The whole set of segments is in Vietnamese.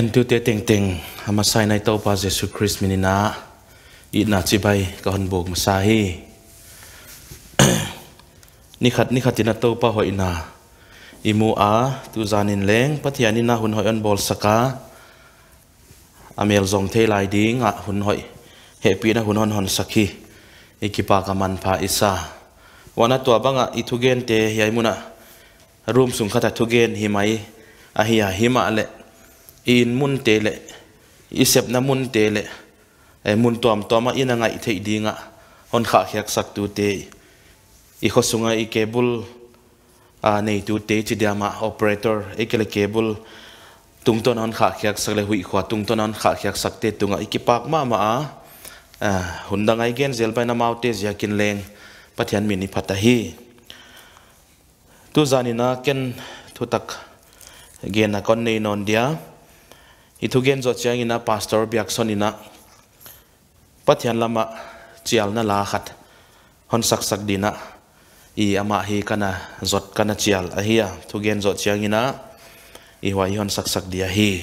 อ็นตูเตติงติงฮามาไซในตปาเยซูคริสต์มินินาอีนาจิบายกอนบุกมาซาฮีนี่ขัดนี่ขัดจินาตปาหอยนาอิมูอาตูจานินเลงปัทยานินาหุนหอยอันบอลสกาอเมลซงเทลายดิงะหุนหอยเฮปีนะหุนหอนหอนสกีอิกิปากามันพาอิสาวันนั้นตัวบังอ่ะอิทุเกนเตยัยมุนะรูมสุงขัดทุเกนฮิไมอ่ะาฮียาฮิมาเล in mun te le i sep na mun te le e mun tuam tuam a in ngai thei dinga on kha khyak sak tu te i khosunga i cable a nei tu te chi dama operator e kele cable tung ton on kha khyak sak le hui khwa tung ton on kha khyak sak te tunga i ki pak ma ma a eh, hun da ngai gen zel paina mau te zia kin leng pathian mini phata hi tu zanina ken thutak gen a kon nei non dia ithugen zo chiang ina pastor biakson ina pathian lama chial na la khat hon sak sak dina i ama hi kana zot kana chial a hiya thugen zo chiang ina i hoi hon sak sak dia hi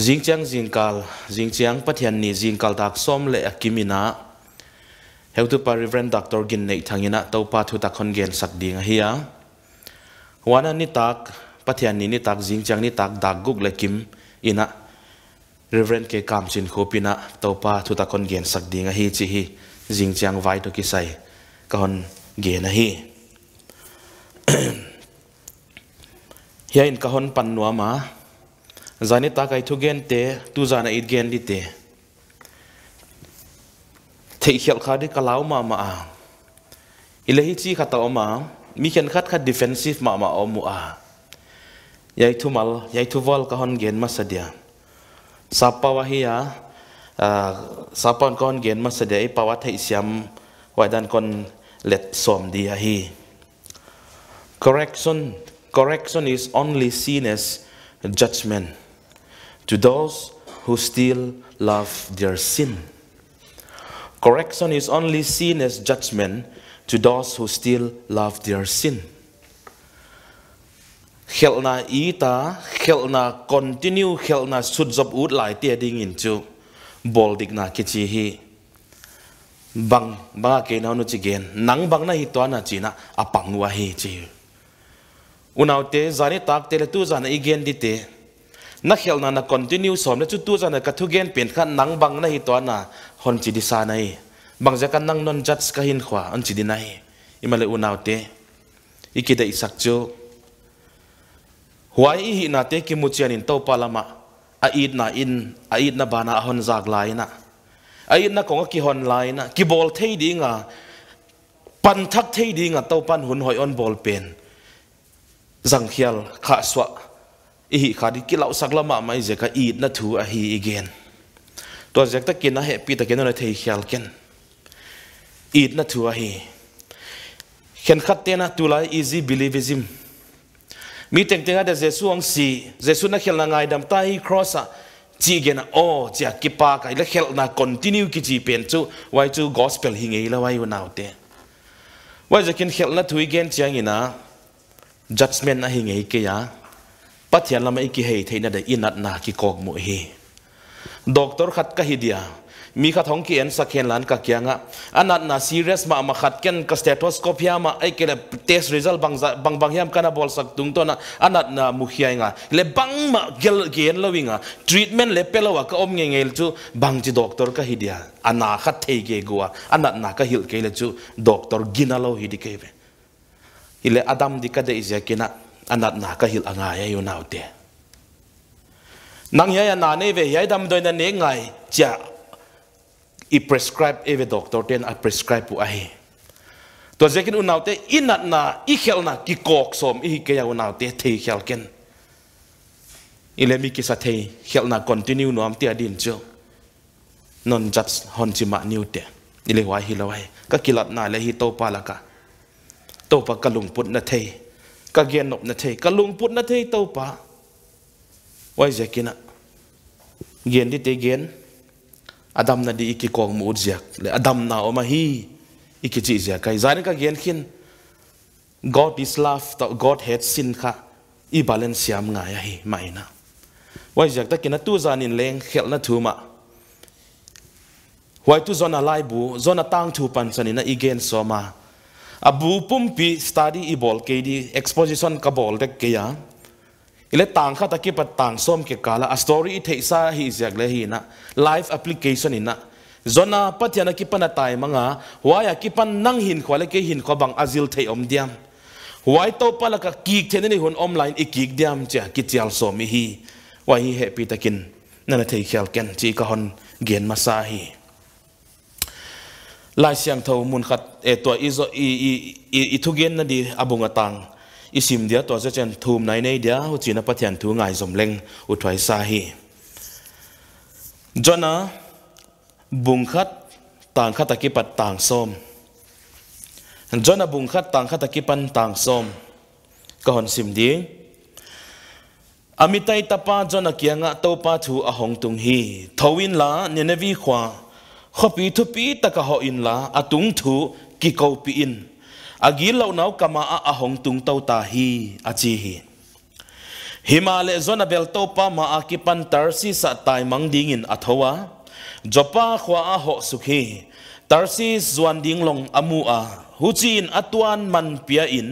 zing chiang zing kal zing chiang pathian ni zing kal tak som le akimina heutu pa reverend doctor gin nei thangina topa thu ta khon gen sak ding a hiya wana ni tak pathian ni ni tak jing chang ni tak dak guk le kim ina reverend ke kam chin khopina topa thuta kon gen sak dinga hi chi hi jing chang vai to ki sai kon gen hi hiya in kahon pan nuwa ma zani ta kai thu gen te tu zana it gen di te thei khel kha di kalau ma ma a ilahi chi khata ma mi khen khat khat defensive ma ma o mu a yaitu mal yaitu vol kahon gen masadia sapa wahia ah, sapa kon gen masadia i pawat hai siam waidan kon let som dia hi correction correction is only seen as judgment to those who still love their sin correction is only seen as judgment to those who still love their sin khelna i ta na continue khelna sut job ut lai te ding in chu bol dik na ki chi hi bang ba ke na nu chi gen nang bang na hi to na chi na apang wa hi chi unaw te zani tak te le tu zana i gen di te na khelna na na continue som le chu tu zana ka thu gen pen khan nang bang na hi to na hon chi di sa na bang ja kan nang non judge ka hin khwa an chi di na imale unaw te ikida isak chu huai i hi na te ki mu chian in to palama a id na in a id na bana a hon zak lai na a id na konga ki hon lai na ki bol thei di pan thak thei di to pan hun hoi on bol pen zang khial kha swa i hi kha di ki lau sak lama mai je ka id na thu a hi again to jak ta kin na he pi ta ken na thei khial ken id na thu a hi khen khát na tu lai easy believism mi teng tenga de jesu ang si jesu na khel na ngai dam tai cross a chi na o oh, chia ki pa ka ila khel na continue ki chi pen chu wai chu gospel hinge ila wai na te wai jakin khel na thui gen chiang ina judgment na hinge ke ya pathian lama iki hei theina de inat na ki kok mu hi doctor khat ka hi dia มีขัดห้องเกียนสักเขียนล้านกักยังอ่ะอันนั้นน่ะซีเรียสมามาขัดกันกับสเตตอสโคปยามาไอ้เกล็ดเทสเรซัลบางบางบางยามกันบอลสักตุงตัวน่ะอันนั้นน่ะมุขยายงอ่ะเล็บบางมาเกลเกียนละวิงอ่ะทรีทเมนต์เล็บเปล่าวะก็อมเงี้ยจู่บางจีด็อกเตอร์ก็ฮิดีอ่ะอันน่ะขัดเทเกียกัวอันนั้นน่ะก็ฮิลเกลจู่ด็อกเตอร์กินอะไรฮิดีเกยเป็นอิเล่อดัมดิกะเดอิเซกินะอันนั้นน่ะก็ฮิลอ่างไงอยู่น่าวเตะนังยายนาเนเวยายดำโดยนันเองไงจะ i prescribe eve doctor ten a prescribe pu ai to zekin unaute inat na i khelna ki kok som i ke ya unaute the khel ken ilemi ki sa the khelna continue nuam ti adin chu non jats hon chi ma niu te ile wa hi lawai ka kilat na le hi to pa la ka to pa kalung put na the ka gen nop na the kalung put na the to pa wai zekina gen di te gen Adam na di iki kong mu ziak Adam na oma hi iki chi ziak kai zai ka gen khin God is love ta God hates sin kha i balance siam nga ya hi mai na wai ziak ta kina tu zanin leng khel na thu ma wai tu zona lai bu zona tang thu pan chani na igen so ma abu pumpi study i bol ke di exposition ka bol dek ke ya เลต่างข้าตะกี้ปต่างส้มเกกาละอัสตอรี่เทศาฮีสักเลยฮีนะไลฟ์แอพลิเคชันนี่นะจนาปัจจัยนักปันตายมังหาวายกิปันนั่งหินขวาเลกหินขวาบังอาซิลเทอมเดียมวายโตปะละกกิกเทนี่หุ่นออนไลน์อีกิกเดียมเจ้ากิจยาลสมีฮีวายฮีเฮปีตะกินนั่นเทียเกันจีกะฮอนเกียนมาซาฮีไล่เสียงเทวมุนขัดเอตัวอิโซอีอีอีทุเกนนั่นดีอบุงตัง isim dia to za chen thum nai nei dia hu china pathian thu ngai zom leng u thwai sa hi jona bung khat tang khat taki pat tang som jona bung khat tang khat taki pan tang som ka hon sim di amitai tapa jona kianga to pa thu a hong tung hi thowin la nenevi khwa khopi thupi taka ho in la atung thu ki ko pi in agir lo nau kama a ahong tung tau ta hi achi hi himale zona bel to pa ma akipan tarsi sa tai mang dingin athowa jopa khwa a ho sukhi tarsi zuan ding long amu a huchin atuan man pia in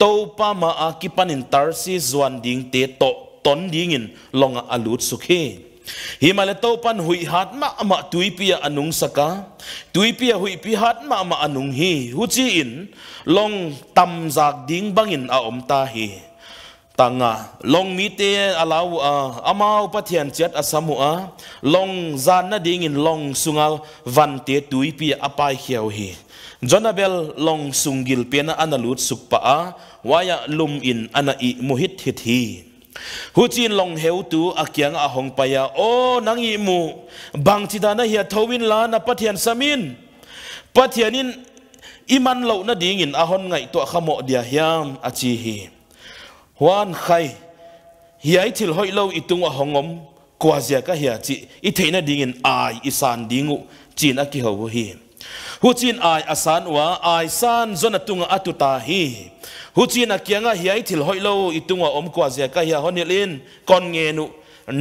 to pa ma akipan in tarsi zuan ding te to ton dingin long alut sukhi himale to pan hui hat ma ama tuipia anung saka tuipia hui pi hat ma ama anung hi huchi in long tam zak ding bangin a om ta hi tanga long mi te alau a amau pathian chat asamu a long zan na ding in long sungal van te tuipia apai hiau hi Jonabel long sungil pena analut sukpa a waya lum in ana i muhit hit hi hu chin long heu tu a akyang a hong paya o nang i mu bang chi da na hi thowin la na pathian samin in iman lo na ding in a hon ngai to khamo dia hiam a chi hi wan khai hi ai thil hoi lo itung a hongom kwazia ka hi chi i theina ding in ai isan dingu chin a ki ho hi huchin ai asan wa ai san zona tunga atuta hi huchin a kianga hiai thil hoilo itunga om kwa zia ka hia honilin kon ngenu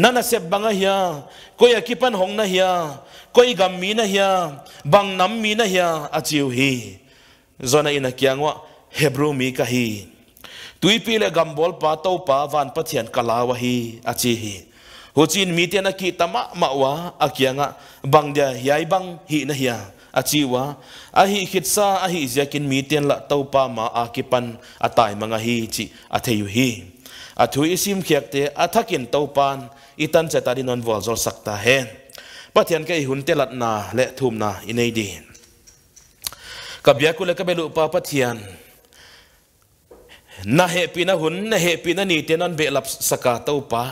nana se banga hia koi akipan hong na hia koi gam mi na hia bang nam mi na hia achiu hi zona ina kiangwa hebru mi ka hi tuipi le gambol pa to pa van pathian kalawa hi achi hi huchin mi te na ki tama mawa akianga bang dia hiai bang hi na hia achiwa ahi khitsa ahi jakin miten la topa ma akipan atai manga hi chi atheyu hi athu isim khiakte athakin topan itan chatari non wal zol sakta hen pathian kai hun telat na le thum na inei di kabya kule kabelu pa pathian na he pina hun na he pina ni te non be lap saka topa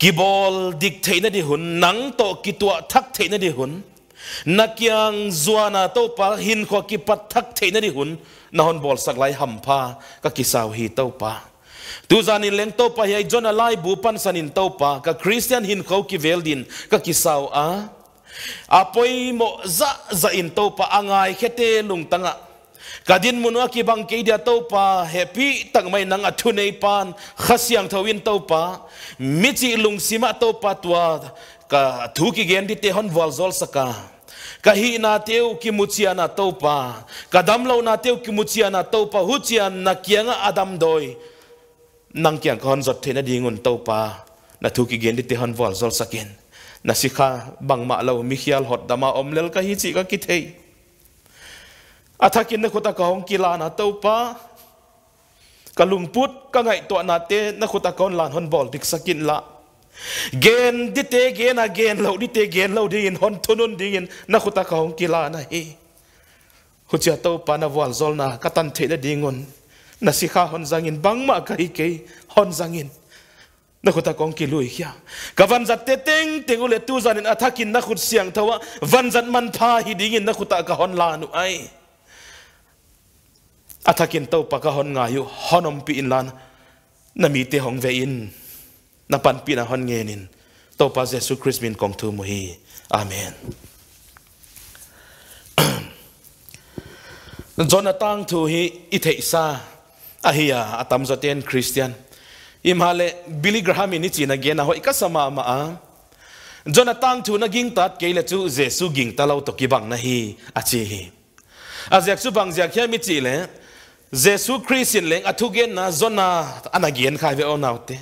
kibol dik theina di hun nang to kitwa thak theina di hun na pa pa pa pa bol lai lai hi bu pan sanin a, apoi mo za za in to pa angai khete lung tanga kadin munwa ki bang ke dia to pa happy tang mai nang athu nei pan khasiang thawin to pa michi lung sima to pa tua ka thu ki gen di te hon wal zol saka hi na teu ki muchia na topa kadam lo na teu ki muchia na topa huchia na kianga adam doi nang kyang kon jot thena dingun topa na thu ki gen ti han wal zol sakin na sikha bang ma lo mi khial hot dama omlel ka hi chi ka ki thei athakin na khota ka hong ki la na topa kalung put ka ngai to na te na khota kon lan hon bol dik sakin la gen di te gen a à, gen lo di te gen lo di in hon tunun đi in na khuta ka hong kila na hi hu chia to pa na wal zol na ka tan the đi dingon na si kha hon zangin bang ma ka hi hòn hon zangin na khuta kong ki lui kia ka van zat te teng te ule tu zan in athakin na khu siang thua van zat man pha hi đi in na khuta ka hòn la nu ai athakin à to pa ka hòn ngayu hòn honom pi in lan na mi te hòn ve in na pan pi na hon nge nin to pa Jesu Christ min kong thu mu hi amen John atang thu hi ithei sa ahia atam zaten Christian imhale Billy Graham ni china gen ho ikasama ma a Jonathan thu na ging tat keile chu Jesu ging ta lo to ki bang na hi achi hi azyak chu bang zyak hiam chi le Jesu Christ a leng athugen na zona anagian khai ve onaute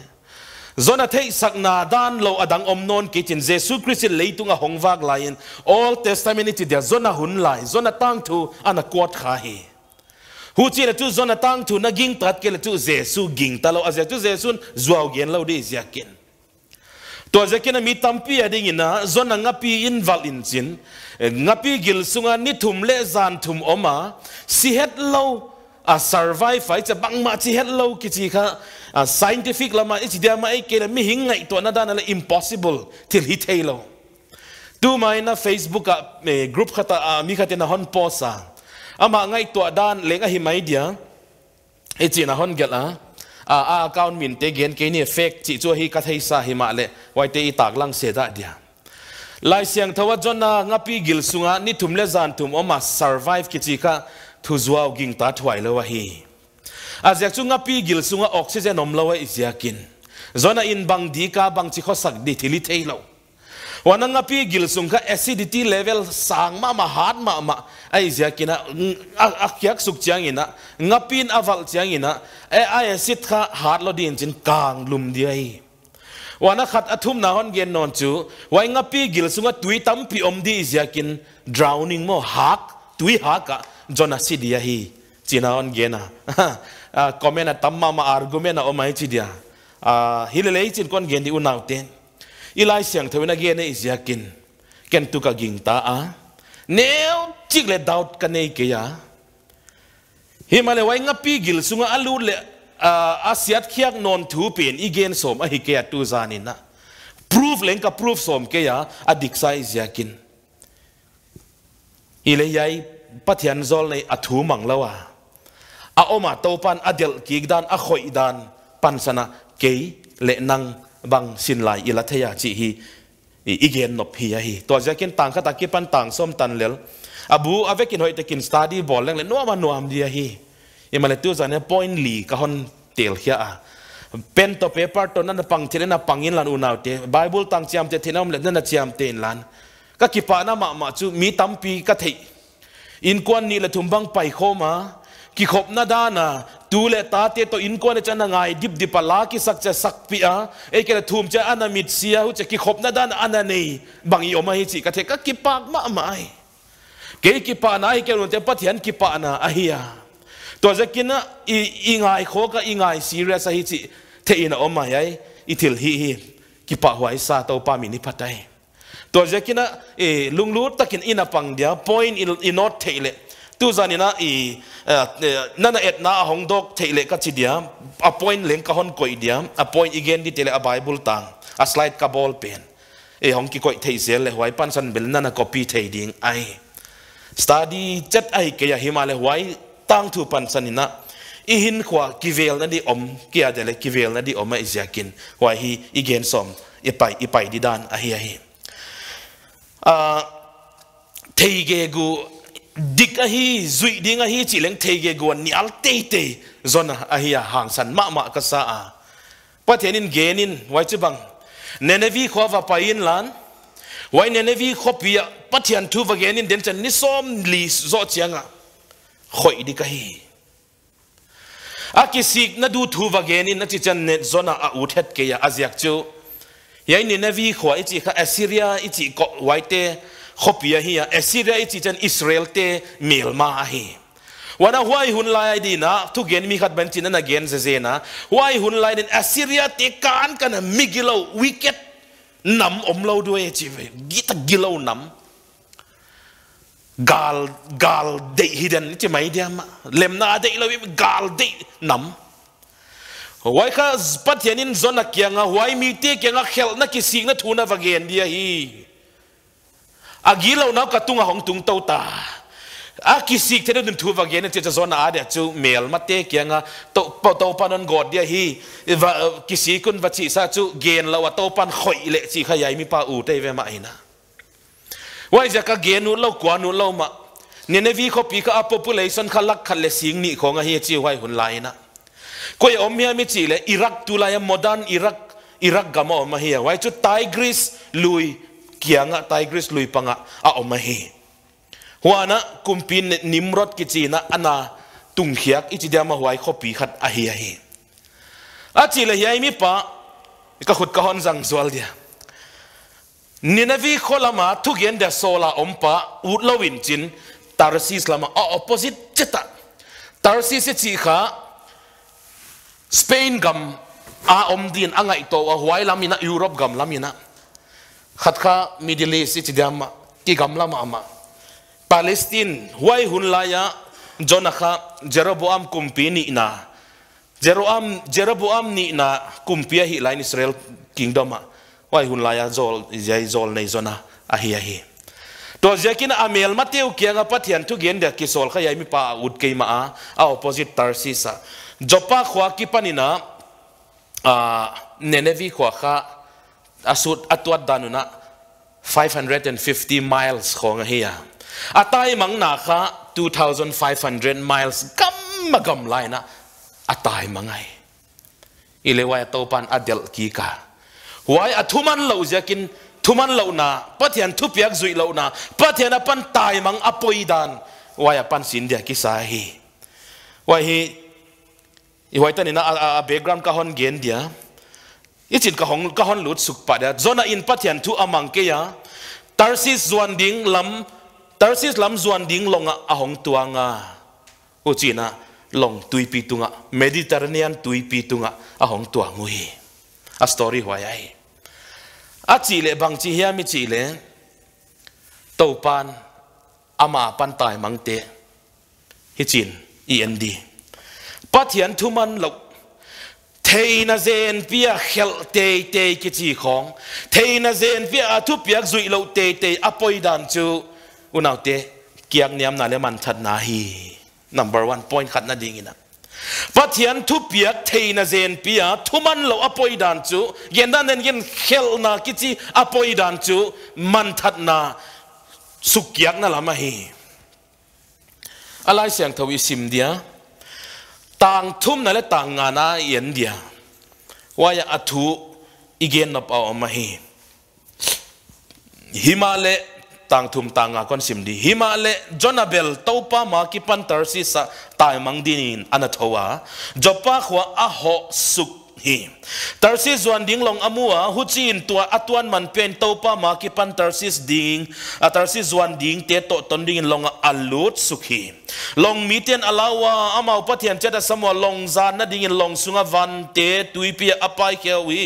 zona thei sakna dan lo adang om non ki chin jesu christ leitunga hongwak lain all testament ti dia zona hun lai zona tang thu ana kwat kha hi hu chi la tu zona tang thu na ging tat ke la tu jesu ging ta lo a jesu jesu zuaw gen lo de ziakin to zakina mi tampi ading ina zona ngapi in val in chin e, ngapi gil sunga ni thum le zan thum oma si het lo a à, survive phải cho băng ma chi hết lâu cái gì cả a à, scientific là mà cái gì mà cái là mi hình ngay tuần đó là impossible till he thay lâu tu mai na facebook a group khata a à, mi khata na hon posa ama ngay tuần đó lenga hi mai dia cái gì na hon gela a a account min te gen cái này fake chỉ cho hi cái sa hi mà lệ vậy te itak lang se da dia lai siang thawa jonna ngapi gilsunga ni thumle zan thum oma survive kichika ทุงวาวกิงตาถวายเลวะฮีอาจจะจุงอปีกิลสุงอออกซิเจนอมเลวะอิจยากินจนอินบางดีกาบางชิขสักดีทิลิเทโลวันนั้นพี่กิลสุงกค่อซิดิตี้เลเวลสังมามาฮาดมามาไอ้จยากินนะอคกยักสุกจียงินะงับปีนอวัลจียงินะเอไอแอซิดค่ะฮาดลดินจินกางลุมเดียวันนั้นขัดอธุมนาฮอนเกนนอนจูวันงับพีกิลสุงกับตุยตั้มพี่อมดีิจยากิน drowning โมหักตุยหักอะ jona si dia hi china on gena ah, comment a tamma ma argument a omai chi dia a ah, hilelei chin kon gen di unaw ten ilai siang thawina gen is yakin. ken tu ka ging ta a neu chik le doubt ka nei ke ya himale wai nga pi gil sunga alu le ah, asiat khiak non thu pen i gen som a hi ke tu zanina proof leng ka proof som ke ya adik sai izyakin ile yai pathian zol ở athu mang à, a oma ah tàu pan adel kikdan a khoi dan pansana ke le nang bang sin lai ila theya chi hi igen nop hi hi to jakin tang kha taki pan tăng xóm tan lel abu hội hoi tekin study bol leng le nuam nuam dia hi imale tu zane point li ka hon tel khia a pen to paper to nan pang thile na in lan unaw te bible tang chiam te thinam le na chiam te in lan ka kipa na ma ma chu mi tampi ka thei อินกวนนี่ละทุมบังไปโคมากิขบนาดานะตูเลตาเตตอินกวนจะนางไงดิบดิปลากิสักจะสักปีอาเอกละทุมจะอนามิดเสียหุจะกิขบนาดานอนาเนบังอีอมาฮิจิกะเทกะกิปากมาไม่เกกิปานาเอกลุนเตปัทยันกิปานาอฮิยาตัวจะกินนะอีงายโคกะอีงายซีเรียสฮิจิเทอินอมาไยอิทิลฮิฮีกิปาหวยซาโตปามินิพัตไ้ตัวเจ้กินะเอลุงรู้ตะกินอินาปังเดีย p อยน t อินอตเทเลตัวจานินะเอนั่นเอ็ดนาหงดกเทเลกัจเดียอ point เล็งกะฮอนกอยเดีย a อ o i n t again ดิเทเลอายบุลตังอสไลด์กับอลเป็นเอหงกิกอยเทเซลเลยหวยปันสันเบลนั่นก็ปีเทดิงไอ s t u d เจัดไอเกียหิมาเลยหวยตั้งทูปันสันินะอีหินขวากิเวลนั่นดีอมกียเดลกิเวลนั่นดีอมม่เิจยากินวยฮีอีเกนสมอีไปอีไปดิดานอะฮียฮ Ờ, thầy ghê gu dik a hi zui ding a hi chỉ leng thầy ghê gu ni al tê tê zon a hi à, hàng san ma ma ka sa à. vâng. a pa thế nên ghê nên wai chứ bằng nenevi khó và payin lan wai nenevi khó bia pa thiền thu và ghê nên đến chân ni som li zo chiang a à. khoi dik a hi a kisik na du thu và ghê nên na chỉ chân net zona a ut het ke ya aziak chu yai ni navi khwa ichi kha assyria ichi ko waite khopia hi assyria ichi chan israel te milma hi wana huai hun lai di na tu gen mi khat ban chin na gen ze ze na huai hun lai den assyria te kan kana migilo wicked nam omlo do e chi gita gilo nam gal gal de hidden chi mai dia ma lem lemna de lo gal de nam วัยข้าสปัตยานินจอนักียงะวัยมีเตียงะเขลนักกิสิงนัทหนาวาเกนเดียฮีอากีเลาหน้ากระตุงห้องตุงเต้าตาอากิสิกเทนดินทัวาเกนเจจะจอนอาเดียจูเมลมาเตียงะเต้าเต้าปานันกอดเดียฮีวากิสิกุนวัดชิสาจูเกนลาวาต้าปานข่อยเล็กสิขยายมีป้าอูเตเวมาเอนะวัยจะกะเกนูเล่ากวนูเล่ามาเนเนวีขอปีกะอัปปุเลชันขลักขลเลสิงนี่ของเฮียจีวัยหุนไลน์นะก็ยอมเฮียมิจิเลยอิรักตุลายมดันอิรักอิรักกามอมาเฮียไว้ชุดไทกริสลุยกียงะไทกริสลุยปังะอาอมาเฮหัวนะคุมพินนิมรถกิจีนะอันนาตุงเฮียกอิจิเดียมาหวยขปีขัดอาเฮียเฮอาจีเลยเฮียมิปะก็ขุดกหอนสังสวลเดียนินวีโคลามาทุกเย็นเดโซลาอมปะอุดลวินจินตารซีสลามาอ่ออ p p o s i t เจตตารซีสิจิขา Spain gam a om din anga ito a huai lamina Europe gam lamina khatka Middle East iti dama ki gam lama ama Palestine huai hunlaya jonaka Jeroboam ni ina Jeroboam Jeroboam ni ina kumpia hi lain Israel kingdom huai hunlaya zol jai zol nei zona ahi ahi to na amel mateu kianga pathian tu da ki sol kha yai mi pa ut keima a opposite tarsisa jopa khwa ki panina a nenevi khwa kha asut atwat danuna 550 miles khong hiya atai mangna kha 2500 miles kam magam laina atai mangai ilewai topan adel ki ka wai athuman lo jakin thuman lo na pathian thupiak zui lo na pathian apan tai mang apoi dan wai apan sindia ki sa hi wai hi i hoi tan ina a, background ka hon gen dia i chin ka hong ka hon lut suk pa da zona in pathian thu amang ke ya tarsis zuan ding lam tarsis lam zuan ding long a hong tuanga u china long tui pi tunga mediterranean tui pi tunga a hong tuangui a story hoi ai a chi le bang chi hiam mi chi le tau pan ama pan tai mang te hi chin i e en di pathian thu man lục thei na zen phía khel te te ki gì không thei na zen phía a thu pia zui lo te te apoi dan chu unaw te kiang niam na le man that na hi number one point khat na ding ina pathian thu pia thei na zen phía thu man lo apoi dan chu gen đan nên gen khel na ki gì apoi dan chu man that na suk kiak na lama hi alai siang thawi sim dia tang thum na le tang nga na yen dia waya athu igen na jonabel topa ma ki si sa tai mang din in suk hi tarsis zuan ding amua huchin tua atuan man pen topa ma ki pan tarsis ding a uh, tarsis zuan ding te to ton ding long alut sukhi long miten alawa amau pathian cheta samwa long zan na ding long sunga van te tuipi apai kewi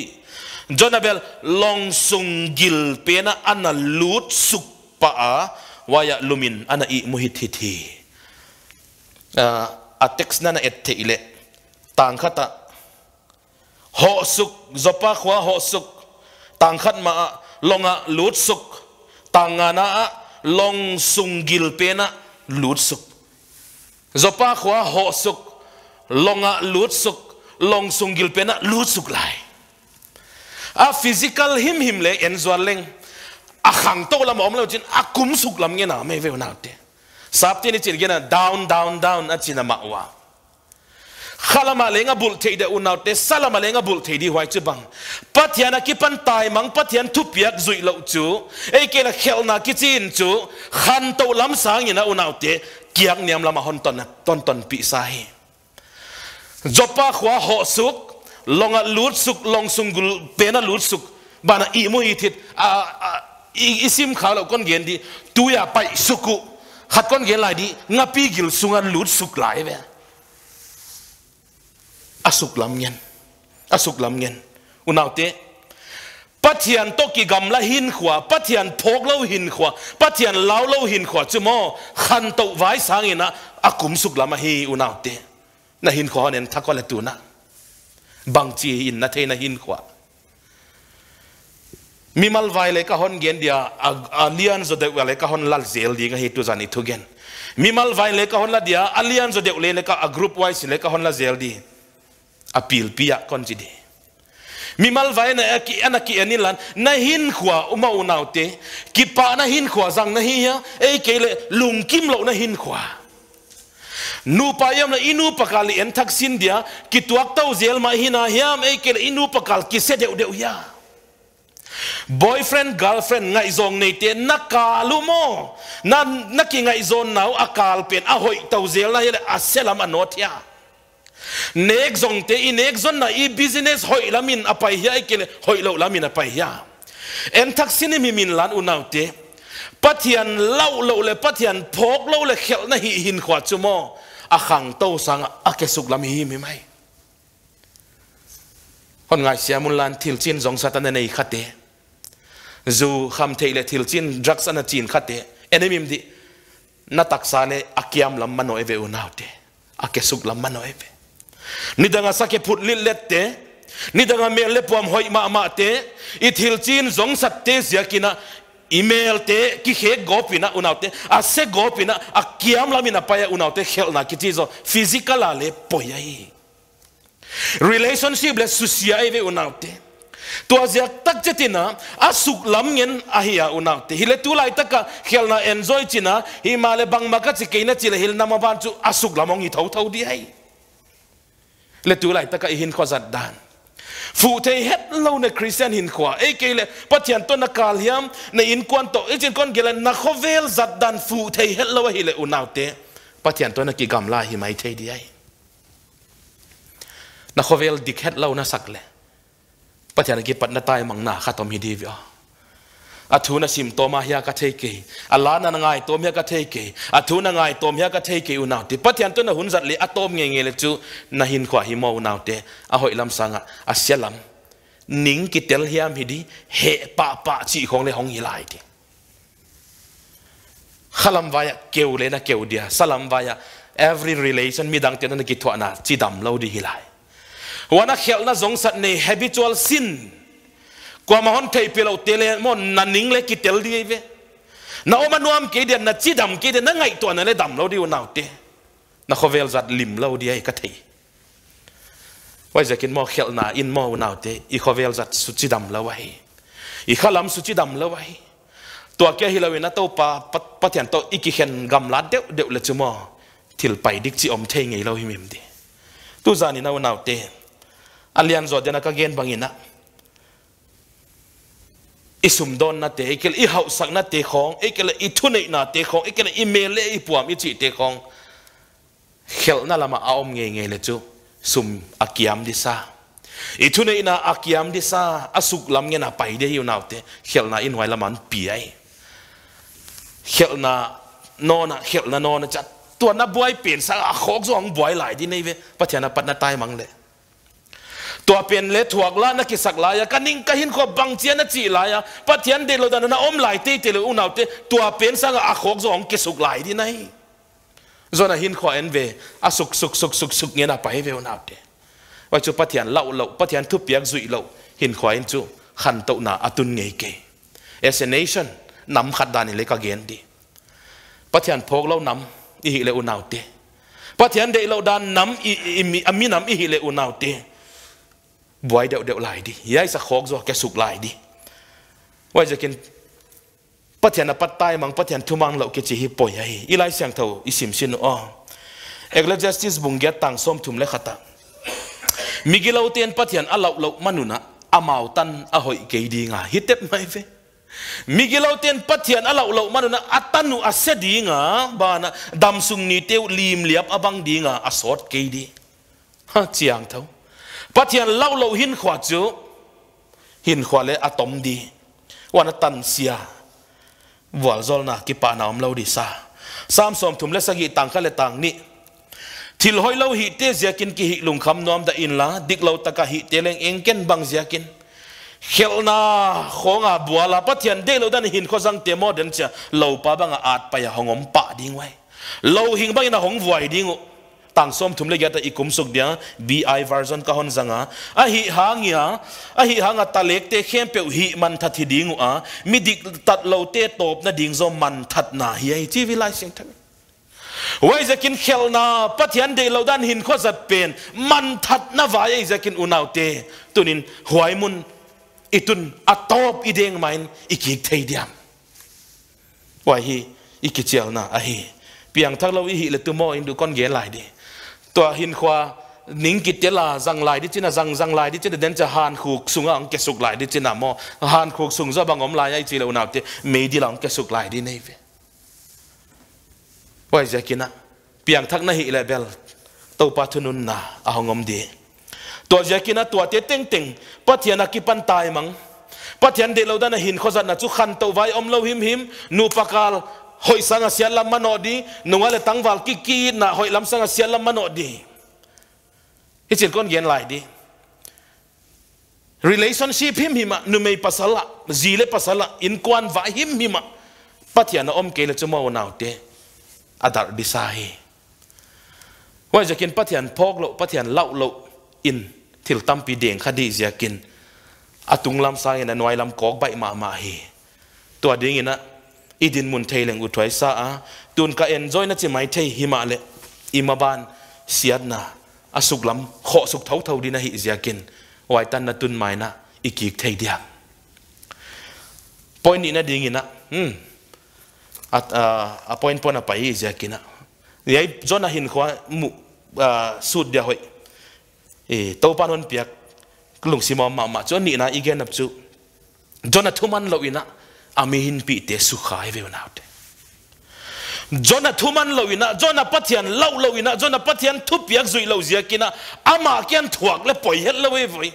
jonabel long sunggil pena ana suk sukpa waya lumin ana i muhit muhithithi uh, a text na na ette ile tang hộ sục zopa khoa hộ sục tang khát mà long ạ lút sục tàng ngà long sung gil pe na lút sục zopa khóa hộ sục long ạ lút sục long sung gil pe lút suk lại a physical him him le en zwa leng a khang to lam om lo chin a kum suk lam nghe na me ve na te sap te ni chin ge na down down down a chin ma wa khalama lenga bul thei de unaut te salama lenga bul thei di huai chu bang pathiana ki pan tai mang pathian thu piak zui lo chu ei ke la khelna ki chin chu khan to lam sang ina unaut te kiak niam lama hon ton ton ton pi sai jopa khwa ho suk longa lut suk long sungul pena lut suk bana i mo i thit a isim kha lo kon gen di ya pai suku khat kon gen lai di ngapi gil sunga lut suk lai ve asuk lam ngen asuk lam ngen unaw te pathian to ki gam la hin khwa pathian phok lo hin khwa pathian lau lo hin khwa chumo khan to vai sang ina akum suk lama hi unaw te na hin khwa nen thakol tu na bang chi in na the na hin khwa mimal vai le ka hon gen dia alian zo de wale ka hon lal zel ding hi tu zani thu gen mimal vai le ka hon la dia alian zo de le ka a group wise le ka hon la zel ding apil pia kon chi de mi mal vai na ki ana ki na hin khwa uma unaute ki pa na hin khwa zang na hi ya e ke lung kim lo na hin khwa nu pa yam na inu pakali en thak sin dia ki tuak tau zel ma hina hiam e ke inu pakal ki se deu deu ya boyfriend girlfriend ngai zong nei te na mo, na na ki ngai zon nau akal pen a hoi tau zel na hele aselam anothia nek zong te i nek zon na i business hoi lamin apai hi ai kele hoi lo lamin apai hi en thak sine mi min lan unau te pathian lau lo le pathian phok lo le khel na hi hin khwa chumo a khang to sang a ke suk lam hi mi mai hon ngai siamun lan thil chin zong satan nei khate zu kham theile thil chin drugs ana chin khate enemim di na taksa le akiam lam mano eve unaute ake suk lam mano eve ni danga sake put lit let te ni danga me le pom hoi ma ma te i thil chin zong sat te zia kina email te ki he gopina unaute a se gopina a kiam lamina paya unaute na ki tizo physical ale poyai relationship le susia eve unaute to azia tak jetina asuk lam ngen ahia unaute hile tu lai taka khelna enjoy china hi male bang maka chikeina chile hil ban chu asuk lamong i thau thau di hai เลตุไลตะกะหินขวัดดานฟูเทเฮ็ดเล่าในคริสเตียนหินขวาเอ้เกลปัจจัยต้นนักการยงมในอินควันโตเอจินควันเกลนักเวลจัดดันฟูเทเฮ็ดเล่าหิเลอุนาวเตปัจจัยต้นนักกิกรรมลาหิไม่เทดีไอนักเวลดิเฮ็ดเล่านัสักเลยปัจจัยนักกิปัตนาตายมังนาข้าตอมฮิดีวิอ a thu na sim toma hia ka thei ke a la na ngai tom hia ka thei ke a thu na ngai tom hia ka thei ke unaw ti pathian tu na hun zat le atom nge nge le chu na hin khwa hi mo unaw te a hoi lam sanga a selam ning ki tel hiam hi di he pa pa chi khong le hong hi lai ti khalam vaya keu le na keu dia salam vaya every relation mi dang te na ki thwa na chi dam lo di hi lai wana khel na zong sat ne habitual sin กว่ามัอนเทยเปลาเตเลมอนนั่นิงเลกิเตลดีเวนาอมานวมเกเดียนนาจีดำเกเดียนนั่งไงตัวนั่นเลยดำเราดิวนาเตนาเขวเวลจัดลิมเราดีไอ้กะเทยว่าจะกินมอเขลนาอินมอวนาเตอีเขวเวลจัดสุจิดำเราไว้อีข้าลำสุจิดำเราไว้ตัวแกฮิลาเวนาตัวปาปัเทียนตัวอีกิเห็นกำลัดเดียวเดียวเลยจมอทิลไปดิกจีอมเทงไงเราหิมิมดีตู้จานี่นาวนาเตอันเลียนจอดเดนักเกณฑ์บางอินะอิสุมดอนนาเตอิกลอิหาสักนาเตของอิกลอิทุนอินาเตของอิกลอิเมลอิปวมอิจิเตของเขลนั่นละมาเอาอมเงยเงยเลยจูสุมอากิยมดิซาอิทุนอินาอากิยมดิซาอสุกลำเงนาไปเดียวนาเตเขลนาอินไวละมันปีไอเขลนานอนะเขลนานอนะจัดตัวนับบวยเปลี่ยนสักอาคกซองบวยหลายที่ในเวปัจจัยนับปัจนาตายมังเลยตัวเป็นเล็ดหัวกล้านักสักลายกันนิ่งก็หินขบังเจียนจีลายปัจเจียนเดลดันนะอมไหลตีเตลูนาวเตตัวเป็นสังอาขกจงกิสุกไหลดีไหนจนหินขอเอ็นเวอาสุกสุกสุกสุกสุกเงี้ยนะไปเวนาวเตว่าจูปัจเจียนเล่าเล่าปัจเจียนทุบเปียกจุยเล่าหินขอเอ็นจูขันโตนาอตุนเงยเก as a nation นำขัดดานิเลกเกนดีปัจเจียนพกเล่านำอีเลอุนาวเตปัจเจียนเดลดันนำอีมีอามีนำอีเลอุนาวเต vậy đeo đeo lại đi yai sa khóc rồi cái sụp lại đi vậy giờ kinh bắt thiền bắt tay mang bắt thiền thu mang lậu kia chỉ hi bồi ấy ilai sang thầu isim xin o egle justice bung get tang som thum le khata migilau tiền bắt thiền alau lậu manuna amau tan ahoi cái đi ngà hít tép mai về migilau tiền bắt thiền alau lậu manuna atanu ase đi ngà ba na dam sung ni teu lim liap abang đi ngà asort cái đi ha chiang thầu hiện lau à lau hin khwa chú hin khwa le atom đi, wana tan xia, wal zol na ki pa na om lau di sa sam som thum sang sagi tang kha le tang ni thil hoi lau hi te zia kin ki hi lung kham nom da in la dik lau taka hi te leng eng ken bang zia kin khel na khonga buala pathian de lo dan hin kho jang te mo den cha lo pa banga at pa ya om pa ding wai lo hing bang na hong vuai ding tangsom thumle gyata ikum suk dia vi version ka hon zanga a hi hangia a hi hanga talek te khem pe hi man that hi dingu a mi dik tat lo te top na ding zo man that na hi ai chi vi lai sing thang wai zakin khel na pathian de lo dan hin kho zat pen man that na vai ai zakin unau te tunin huai mun itun atop ideng main ikik thei diam wai hi ikichel na a hi piang thak lo hi le tu mo in du con ghé lại đi ตัวหินขวานิ่งกิจเจลาจังไลดิจินะจังจังไลดิจินะเดนจะหันขูกสุงอังเกสุกไลดิจินะมอหันขูกสุงจะบังอมไลไอจีเลวนาเตไม่ดีลังเกสุกไลดิเนฟว่าจะกินะเปียงทักนะฮิเลเบลตัวปัทุนุนนะอ่างอมดีตัวจะกินะตัวเตเต็งเต็งปัทยานักกิปันตายมั้งปัทยานเดลวดานะหินขจัดนะจุขันตัวไว้อมเลวหิมหิมนูปากาล hội sang a sial lam mano đi, nunga ale tang val kiki na hội lam sang a sial lam mano đi, hi chin con gian lai đi, relationship him hima may pasala zile pasala in quan va him hima pathian om ke le chuma wonaute adar disahi, disai wa jakin pathian phok lo pathian lau lo in thil tampi deng khadi jakin atung lam sang in anwai lam kok bai ma ma hi to ding ina idin mun thei leng uthwai sa a tun ka enjoy na chi mai thei himale imaban na asuk lam kho suk thau thau dina hi ziakin wai tan na tun mai na ikik thei dia point ni na dingina hmm at uh, a point pona pai ziakina yai zona hin khwa mu uh, sud dia hoi e to panon piak lung sima ma ma chon ni na igen nap chu zona thuman lo ina ami hin pi te su khai ve na te jona thuman loina jona pathian lo loina jona pathian thupiak zui lo zia kina ama kian thuak le poi het lo ve voi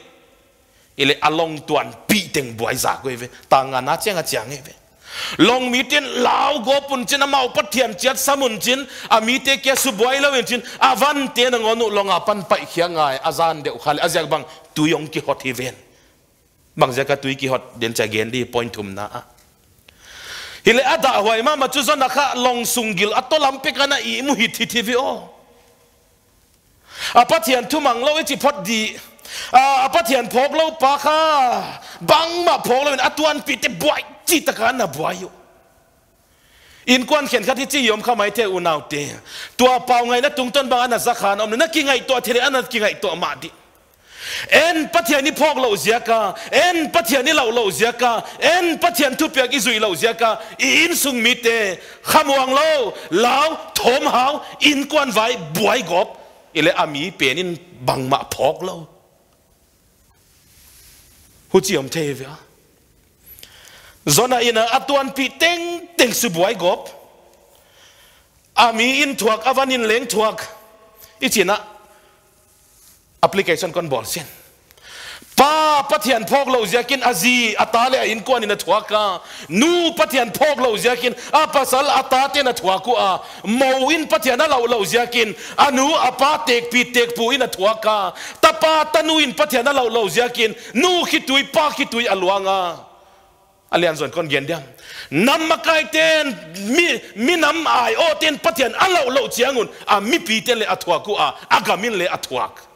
ile along tuan pi teng buai za ko ve tanga na chenga change ve long mi ten lao go pun chin amau pathian chat samun chin ami te ke su buai lo in chin avan te na ngonu longa pan pai khianga azan de khal azak bang tu yong ki hot event bang cả tu ki hot đến cha gian đi point thum na ฮิเลอดาหวยมามาจุดนักลองสุงกิลอัตโตลัมเปกันอีมุฮิติทีวีโออาปัทยันทุมังเราจิพอดดีอาปัทยันพกเราปา่ะบังมาพกเราอัตวันปิเตบวยจิตกันนะบวยอยู่อินควันเขียนคดีที่ยอมเข้ามาเทอุนาวเตตัวเปล่าไงนะตุงต้นบางอันนะสักขานอมนะกิไงตัวเทเรอันนะกิไงตัวมาดี en pathian ni phok lo zia ka en pathian ni lo lo zia ka en pathian thu piak i zui lo zia ka in sung mi te khamuang lo lao thom hao in quan vai buai gop ile ami pen in bang ma phok lo hu chi om the ve zona in ina atuan pi teng teng su buai gop ami in thuak avanin leng thuak ichina application kon bol sin pa pathian phok lo jakin azi atale in ko ni na thwa ka nu pathian phok lo jakin a pasal ata te na thwa ku a mo in pathian lo lo jakin anu apa tek pi tek pu in a thwa ka tapa tanu in pathian lo lo jakin nu tui pa khi khitui alwanga alian zon kon gen diam nam makai ten mi mi nam ai o ten pathian alo lo chiangun a mi pi ten le athwa ku a agamin le athwak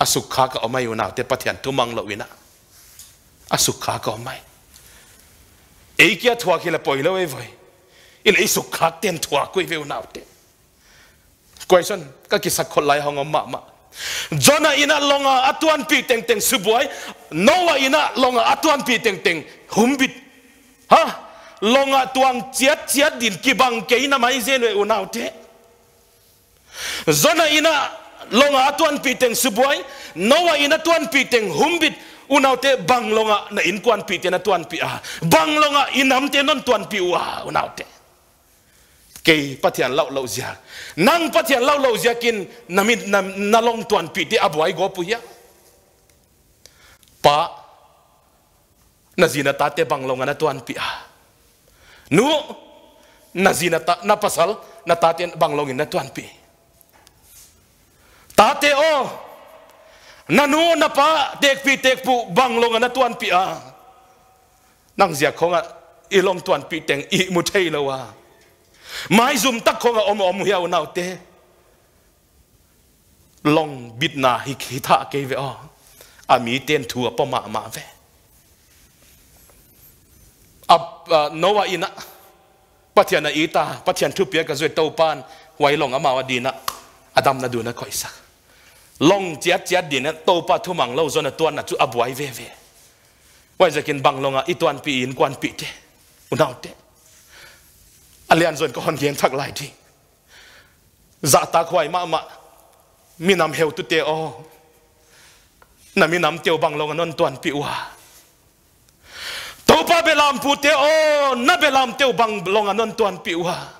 อาสุขาก็ไม่อยู่นาเตปะเทียนทุมังเลวินะอาสุขาก็ไม่เอ้กี้ทัวกิละปอยเลวไว้อิลไอสุขาเตียนทัวกุยเวนาเตกวยสันก็กิสักคนไล่ห้องมามาจนาอินะลงอาตวนปีเต็งเต็งสุบวยโนวาอินะลงอาตวนปีเต็งเต็งหุมบิดฮะลงอาตวงเจียดเจียดดินกีบังเกยนาไม่เจนเวอุนาวเตจนาอินะ longa atuan piteng subuai nowa ina tuan piteng humbit unaute bang longa na in kuan pite na tuan pi a ah. bang longa inam te non tuan pi wa unaute ke patian lau lau zia nang patian lau lau zia kin namit nam nalong tuan pi te abuai go pu ya pa nazina tate bang longa na tuan pi a ah. nu nazina ta na pasal na tate bang longin na tuan pi ตาเตอนันูนับปะเด็กปีเด็กปูบังลงันะตวนปีอานังเสียของอ่ะอีลงตวนปีแตงอีมุเทยละว่าไม่ซุมตักของอ่ะอมอมเฮียวนาเตลงบิดนาฮิกิทาเกวออามีเตียนทัวปมามาเวอับโนวาอินะปัจจัยนอีตาปัจจัยทุเปียกระจวยเต้าปานไวลงอามาวดีนะอดัมนาดูนะคอยสัก long chia chia din na to pa thu mang lo zona tuan na chu abuai về quay wai zakin bang longa i à, tuan pi in kwan pi te unaw te alian zon ko hon gen thak lai thi za ta khwai ma ma mi nam heu tu te o na mi nam teu bang longa à, non tuan pi wa tàu pa belam pu te o na belam teu bang longa à, non tuan pi wa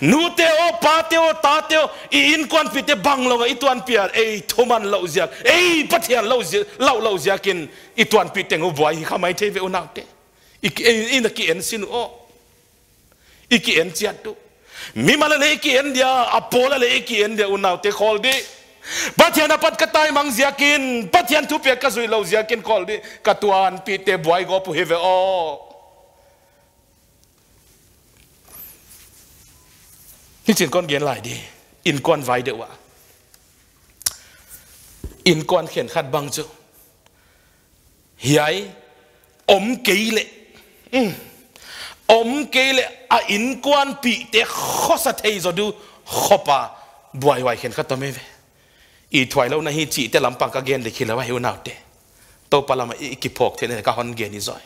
nute o pate o tate o i in kwan pite bang lo e, i tuan piar ei thuman lo zia ei pathian lo zia lo lo zia kin i tuan pite ngo boi hi khamai the ve unak te i in ki en sin o i ki en chiat tu mi mala le ki en dia apola le ki en dia unak te khol di pathian apat ka tai mang zia kin pathian thu pe ka zui lo zia kin khol di ka tuan pite boi go pu hi ve o khi chuyện con kiến lại đi in con vai đều ạ in con khiển khát băng chứ hiái ống ký lệ ống ký lệ à in quan bị thế khó sa thấy rồi du khó pa đuổi hoài khiển khát tâm về ý thoại lâu nay hi chị thế làm bằng cái gen để khi là hiểu nào thế tôi pa làm ý kịp học thế này cái hòn gen đi rồi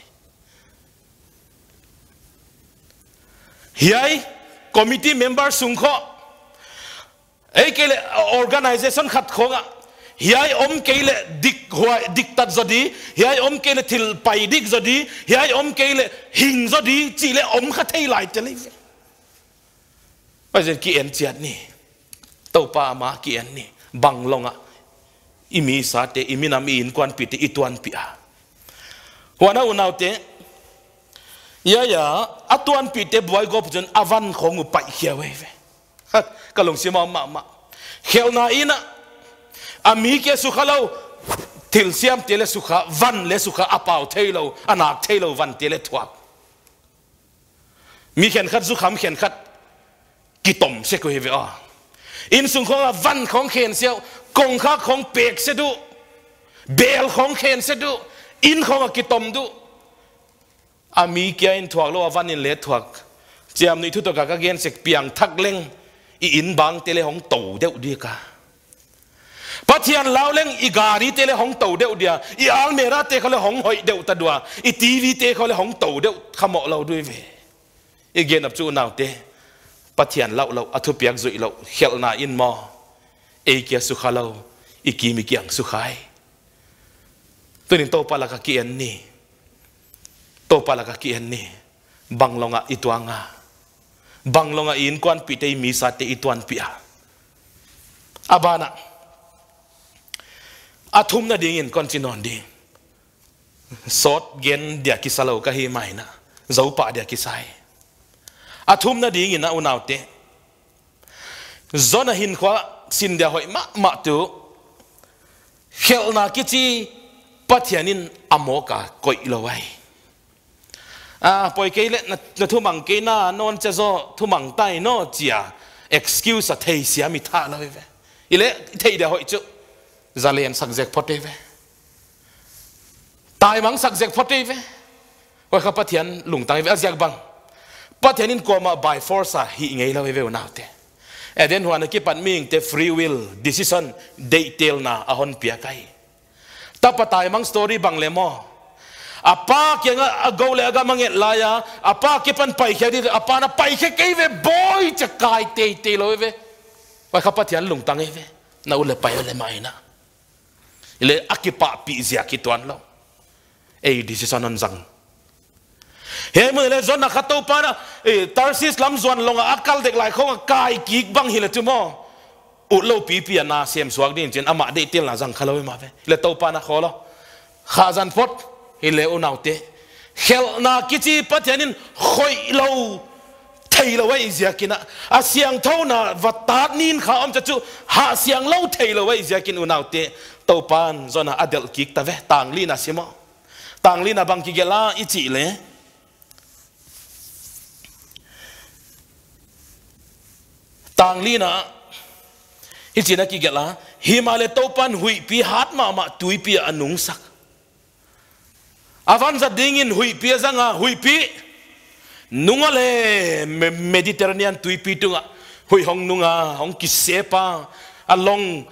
hiái committee member sung kho ấy cái lệ organization khát khó ạ hiai om cái lệ dik hoa dik tat zodi hiai om cái lệ thil pai dik zodi hiai om cái lệ hình zodi chỉ lệ om khát thay lại cho lấy bây giờ kia anh chết nè tàu pa ma kia anh nè bang long ạ imi sa te imi nam in quan pi te ituan pi à hoa nào nào thế ยายาอตวนปีเตบไวยกบจนอวันของอุปไยเขียวเว้ยก็ลงเสียมามามาเขียวนาอินะอามีแกสุขเลาทิลเสียมเทเลสุขาวันเลสุขอาเป่าเทโลอนาคเทโลวันเทเลทวักมีเขียนขัดสุขคำเขียนขัดกิตมเสกเฮเวอออินสุขของวันของเขียนเซียวกงค้าของเปกเสดุ เบลของเขียนเสดุอินของกิตมดุอามีเกียอินถวกโลวันนินเลถวกเจียมนี่ทุตกะกเกนเสกเปียงทักเล่งอีอินบางเตเลของโตเดียวดีกาปัจจัยลาเล่งอีการีเตเลของโตเดียวเดียอีอัลเมราเตเขาเลของหอยเดียวตะดัวอีทีวีเตเขาเลของโตเดียวขมอเราด้วยเวอีเกนับจูนาวเตปัจจัยลาวเราอัฐุเปียกจุยเราเีลนาอินมอเอเกียสุขาเราอีกีมีเกียงสุขายตัวนี้โตปลากะเกียนนี่ topalaka ki ni banglonga ituanga banglonga in kwan pitei misa te ituan pia abana athum na ding in kon chinon ding sot gen dia kisalo ka hi mai na zau pa dia kisai athum na ding in na unaw te zona hin khwa sin dia hoi ma ma tu khel na kichi pathianin amoka koi lowai à bởi cái lẽ nó nó thu bằng cái na non cho do thu bằng tay nó chỉ excuse à, thầy xia mi tha lời về ý lẽ thầy để hội chữ ra liền sắc giác phật đi về tai mắng sắc giác phật đi về quay khắp thiên lùng tăng về à, giác dẹp bằng patien in coma by force à, hi ngay lâu về nào thế e den huan ki pan ming the free will decision detail na ahon pia kai ta patai mang story bang lemo apa ke nga go le aga manget laya apa ke pan pai khe di apa na pai khe ke ve boy cha kai te te lo ve pa kha pa tian lung tang ve na ule pai le mai na ile akipa pi zia ki tuan lo ei decision an zang he mo le zon na kha to pa na e tarsis lam zon long akal dek lai kho kai ki bang hi tu mo u lo pi pi na sem swag din chen ama de tel na zang khalo ma ve le to pa na kholo khazan pot hi le u nau te khel na ki chi pathianin khoi lo thei lo wai zia kina a siang tho na vatat nin kha om cha chu ha siang lo thei lo wai zia kin u nau te to pan zona adel kik ta ve tang li na sima tang li na bang ki gela i le tang li na i chi na ki gela himale to pan hui pi hat ma ma tui pi anung sak avan za ding in hui pi zanga hui pi nunga le mediterranean tui pi tunga hui hong nunga hong ki sepa along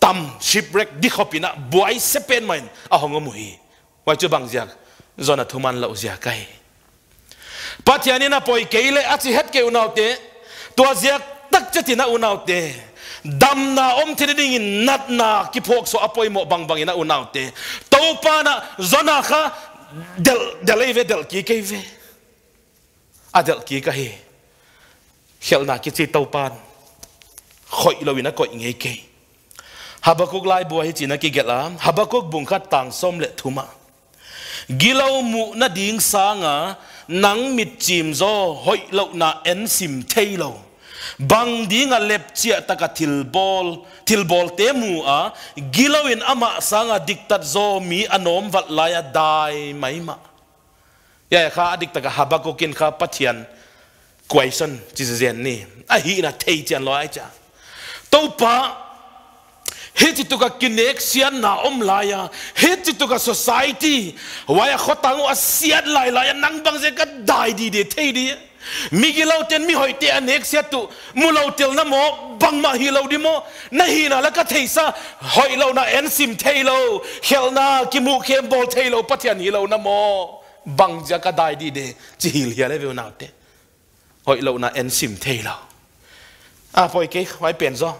tam shipwreck di khopina buai sepen main a hong muhi wai chu bang jak zona thuman lo zia kai patiani na poi keile achi het ke unaute to zia tak na unaute dam na om thiri ding in nat na ki phok so apoi mo bang bang ina unaw te topa na zona kha del deleve del ki ke ve adel ki ka hi khel na ki chi topan khoi loina ko nge ke habakuk lai bua hi china ki gela habakuk bung kha tang som le thuma gilau mu na ding sanga nang mit chim zo hoi lo na en sim thei lo bang ding a lep chia taka thil bol thil bol te mu a gilawin ama sanga diktat zo mi anom wat laya dai mai ma ya kha adik taka habakokin kha pathian question chi zen ni a hi na thei tian lo ai cha to pa he ti tuka kinek na om laya he ti tuka society wa ya khotang a sian lai lai nang bang ze ka dai di de thei di มีกี่เราเตนมีหอยเตียนเอกเสียตุมูเราเตียนน้ำโมบังมาฮีเราดิโมนาฮีนาแล้วก็เทซาหอยเราหน้าเอนซิมเทโลเฮลนากิมูเคมบอลเทยโลปัตยานีเราน้ำโมบังจากก็ได้ดีเดจิฮิลเฮเลเวนาเตหอยเราหน้าเอนซิมเทยโลอ่ะพอยเกะไว้เปลี่ยนซ้อ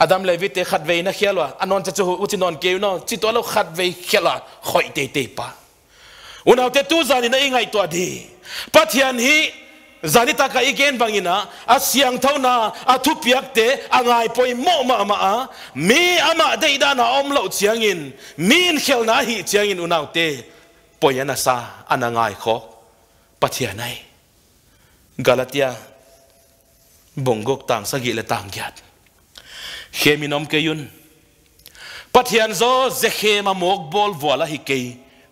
อาดัมเลวิตเตขัดเวนะเฮลว่ะอันนนจะจู่อุจินอนเกวนอจิตวัวเราขัดเวเฮลวะหอยเตเตปา te tu zani na ingai to di pathian hi zani ta ka igen bangina a siang na a thu piak te angai poi mo ma ma a mi ama dei da na om lo chiangin min khel na hi unau te poi ana sa anangai kho pathian ai galatia bongok tang sagi le tang gyat kheminom ke yun pathian zo zekhe mok bol vola hi kei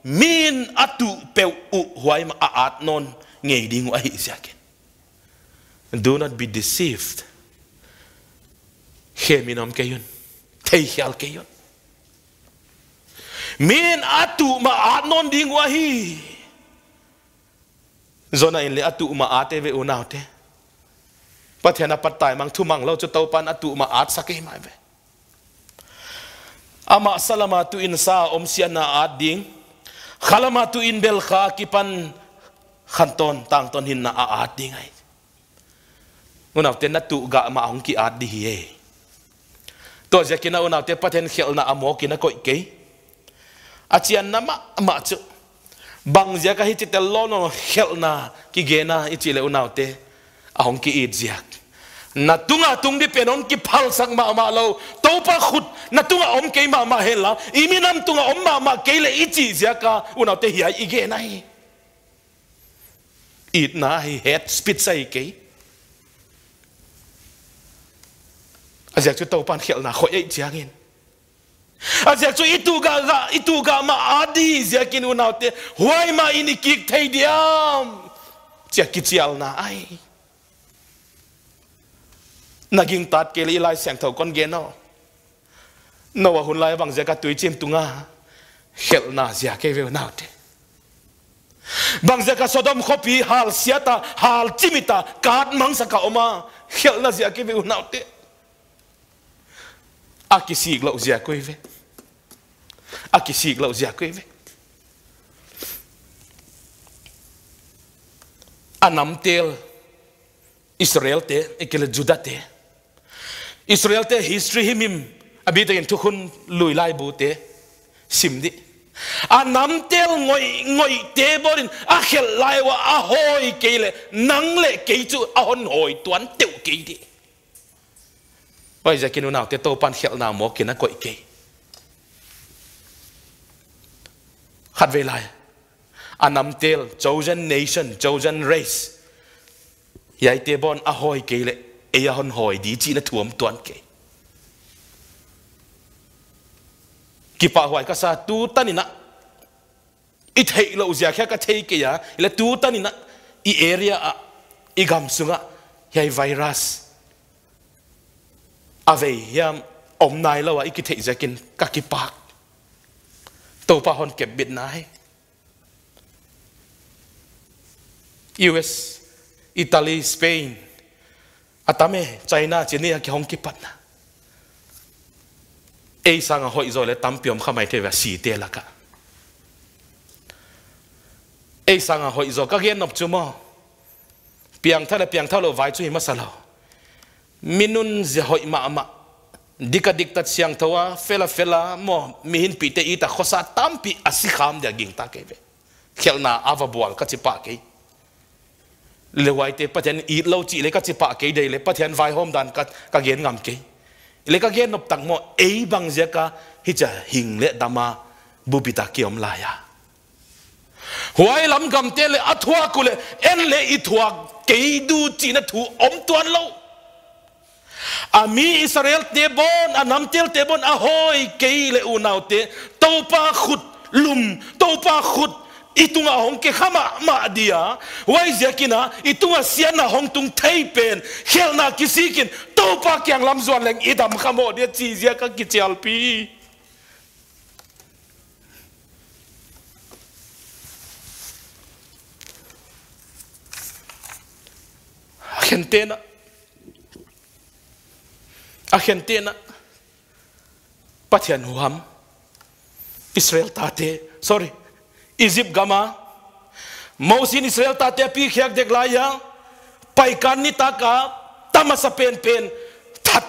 min atu peu u huai ma aat non ngei ding ai zakin do not be deceived he minom kayun thei hial kayun min atu ma aat non ding wa hi zona in le atu ma aate ve unaute pathena pattai mang thu mang lo cho tau pan atu ma aat sake mai ve ama salama tu insa om na aat ding khalama tu in bel kha kipan khanton tang ton hin na a at ding ai unaw te na tu ga ma hong ki at di hi e to ja kina unaw te paten khel na amo kina koi ke achian na ma ma chu bang ja ka hi chitel lo no khel na ki ge na i chile unaw te ahong ki it ziak na tunga tung di penon ki phal sang ma ma lo to pa khut na tunga om ke ma ma hela imi nam tunga om ma ma ke le ichi zia ka una te hi ai ge nai it na hi het spit sai ke azia chu to pan khel na khoi chiang in azia chu itu ga ga itu ga ma adi zia kin una te huai ma ini ki thei diam chia ki chial na ai naging tat ke li lai sang thau kon ge no no wa hun lai bang zeka tui chim tunga khel na zia ke ve na te bang zeka sodom khopi hal siata hal chimita kat mang saka oma khel na zia ke ve na te a ki sig lo zia ko ve a ki sig lo zia ko ve anam tel Israel te ekele Juda te Israel te history him him abi te thu khun lui lai bu te sim di a nam tel ngoi ngoi te borin a khel lai wa a hoi ke le nang le ke chu a hon hoi tuan teu ke di oi ja kinu nào te tôi pan khel na mo nó koi ke khat về lại, anh nam tel chosen nation chosen race yai te bon a hoi ke le ai hon hoi đi chi na thuam tuan ke ki pa hoi ka sa tu tanina i ít lo zia kha ka thei ke ya ila tu tanina i area a i gam à, yai virus à ave ông này nai lo wa i ki thei zakin ka ki pak to pa hon ke bit nai US Italy Spain atame china chini ki hong ki patna e sanga hoi zo le tampiom khamai the va si te laka e sanga hoi zo ka gen nop chumo piang thala piang thalo vai chu hi masala minun je hoi ma ma dika diktat siang thawa fela fela mo mihin pite ita khosa tampi asi kham dia ging ta ke be khelna avabual ka chipa ke le wai te pathian i lo chi le ka chi pa ke dei le pathian vai hom dan ka ka gen ngam ke le ka gen nop tak mo e bang je ka hi cha hing le dama bu ki om la ya huai lam gam te le athwa ku le en le i thwa ke du chi na thu om tuan lo ami à israel te bon anam à tel te bon a à ke le u nau te to pa khut lum to pa khut Itu hong ke khama ma dia wai zekina itunga sian na hong tung thei pen khel na kisikin to pa kyang lam zon leng idam khamo dia chi zia ka pi Argentina Argentina Patian huam Israel tate sorry Egypt gama mau si Israel ta te pi khyak dek la ya paikan ni taka tamasa pen pen Tat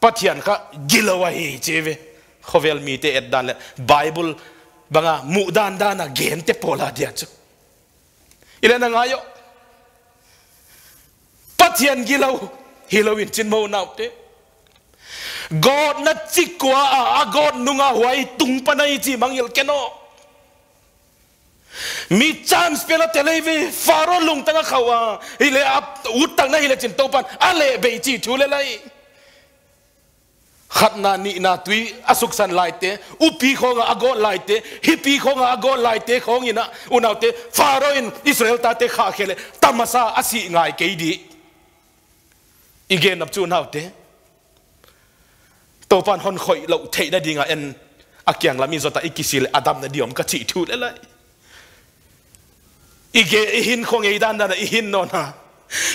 patian ka gilawa hi cheve khovel mi te et dan bible banga mu dan dana gente pola dia chu ilena ngayo pathian gilau hilowin chin mo nau te god na chikwa a god nunga huai tung panai chi mangil keno mi chance pela tele vi faro lung tanga khawa ile ap utang na ile chin topan ale be chi thu le lai khát na ni na tui asuk san lai te u pi khong a go lai te hi pi khong a ina unaw faro in israel ta te kha khele tamasa asi ngai ke di igen nap chu naw te topan hon khoi lo thei na dinga en akyang lami zota ikisil adam na diom ka chi thu le lai ige hin khong ei dan dan hin no na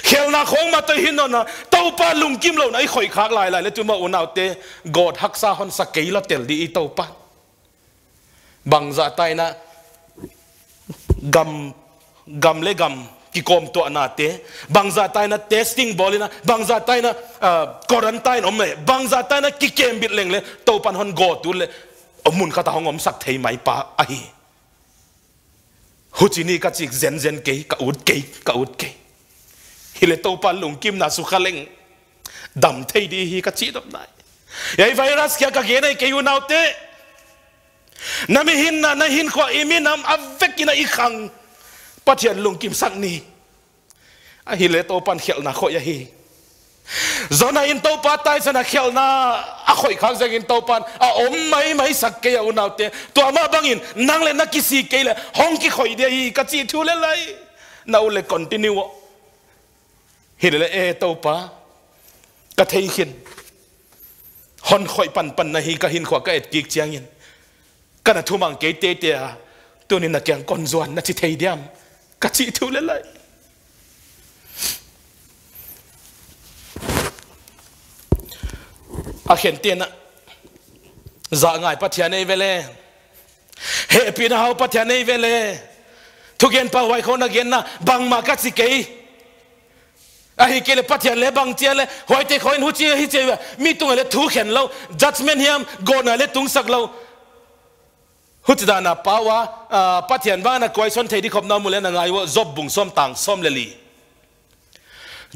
khel na khong ma to hin no na to pa lung kim lo na i khoi khak lai lai le tu ma unaw te god hak sa hon sa ke la tel di i to pa bang za tai na gam gam le gam ki kom to na te bang za tai na testing bolina bang za tai na uh, quarantine om le bang za tai na ki kem bit leng le to pan hon go tu le omun kha ta hong om sak thei mai pa a hi hu chi ni ka chik zen zen ke ka út ke ka út ke hi le tàu pan lùng kim na su kha leng đầm thấy đi hi ka chi dam nai yai virus kya ka ge nai ke u nau te na hin na na hin kho i mi nam avek na i khang hiện lùng kim sang ni a hi le to pan khel na kho ya zona in to pa tai sana khel na a khoi khang jang in to pan a om mai mai sak ke u nau te to ma bang in nang le na kisi ke le hong ki khoi de hi ka chi thu le lai nau le continue hi le e to pa ka thei khin hon khoi pan pan na hi ka hin khwa ka et kik chiang in kana thu mang ke te te a tu ni na kyang kon zuan na chi thei diam ka chi thu le lai อาเขียนเตียนอะจะง่ายปัทยาในเวเลเฮปีนเอาปัทยาในเวเลทุกเย็นป่าวไว้คนนักเย็นนะบางมากัดสิเกยอะฮิเกลปัทยาเลบางเจียเลหอยเตคอยนหูเชียฮิเจียมีตุงเลทุกเห็นเราจัดเม e n t เฮียมโอนเลตุงสักเราหุติดานาป่าวะปัทยานบ้านักไว้ชนเทียดิขอบน้ำมเลนังไงว่าจบบุงส้มต่างส้มเลลี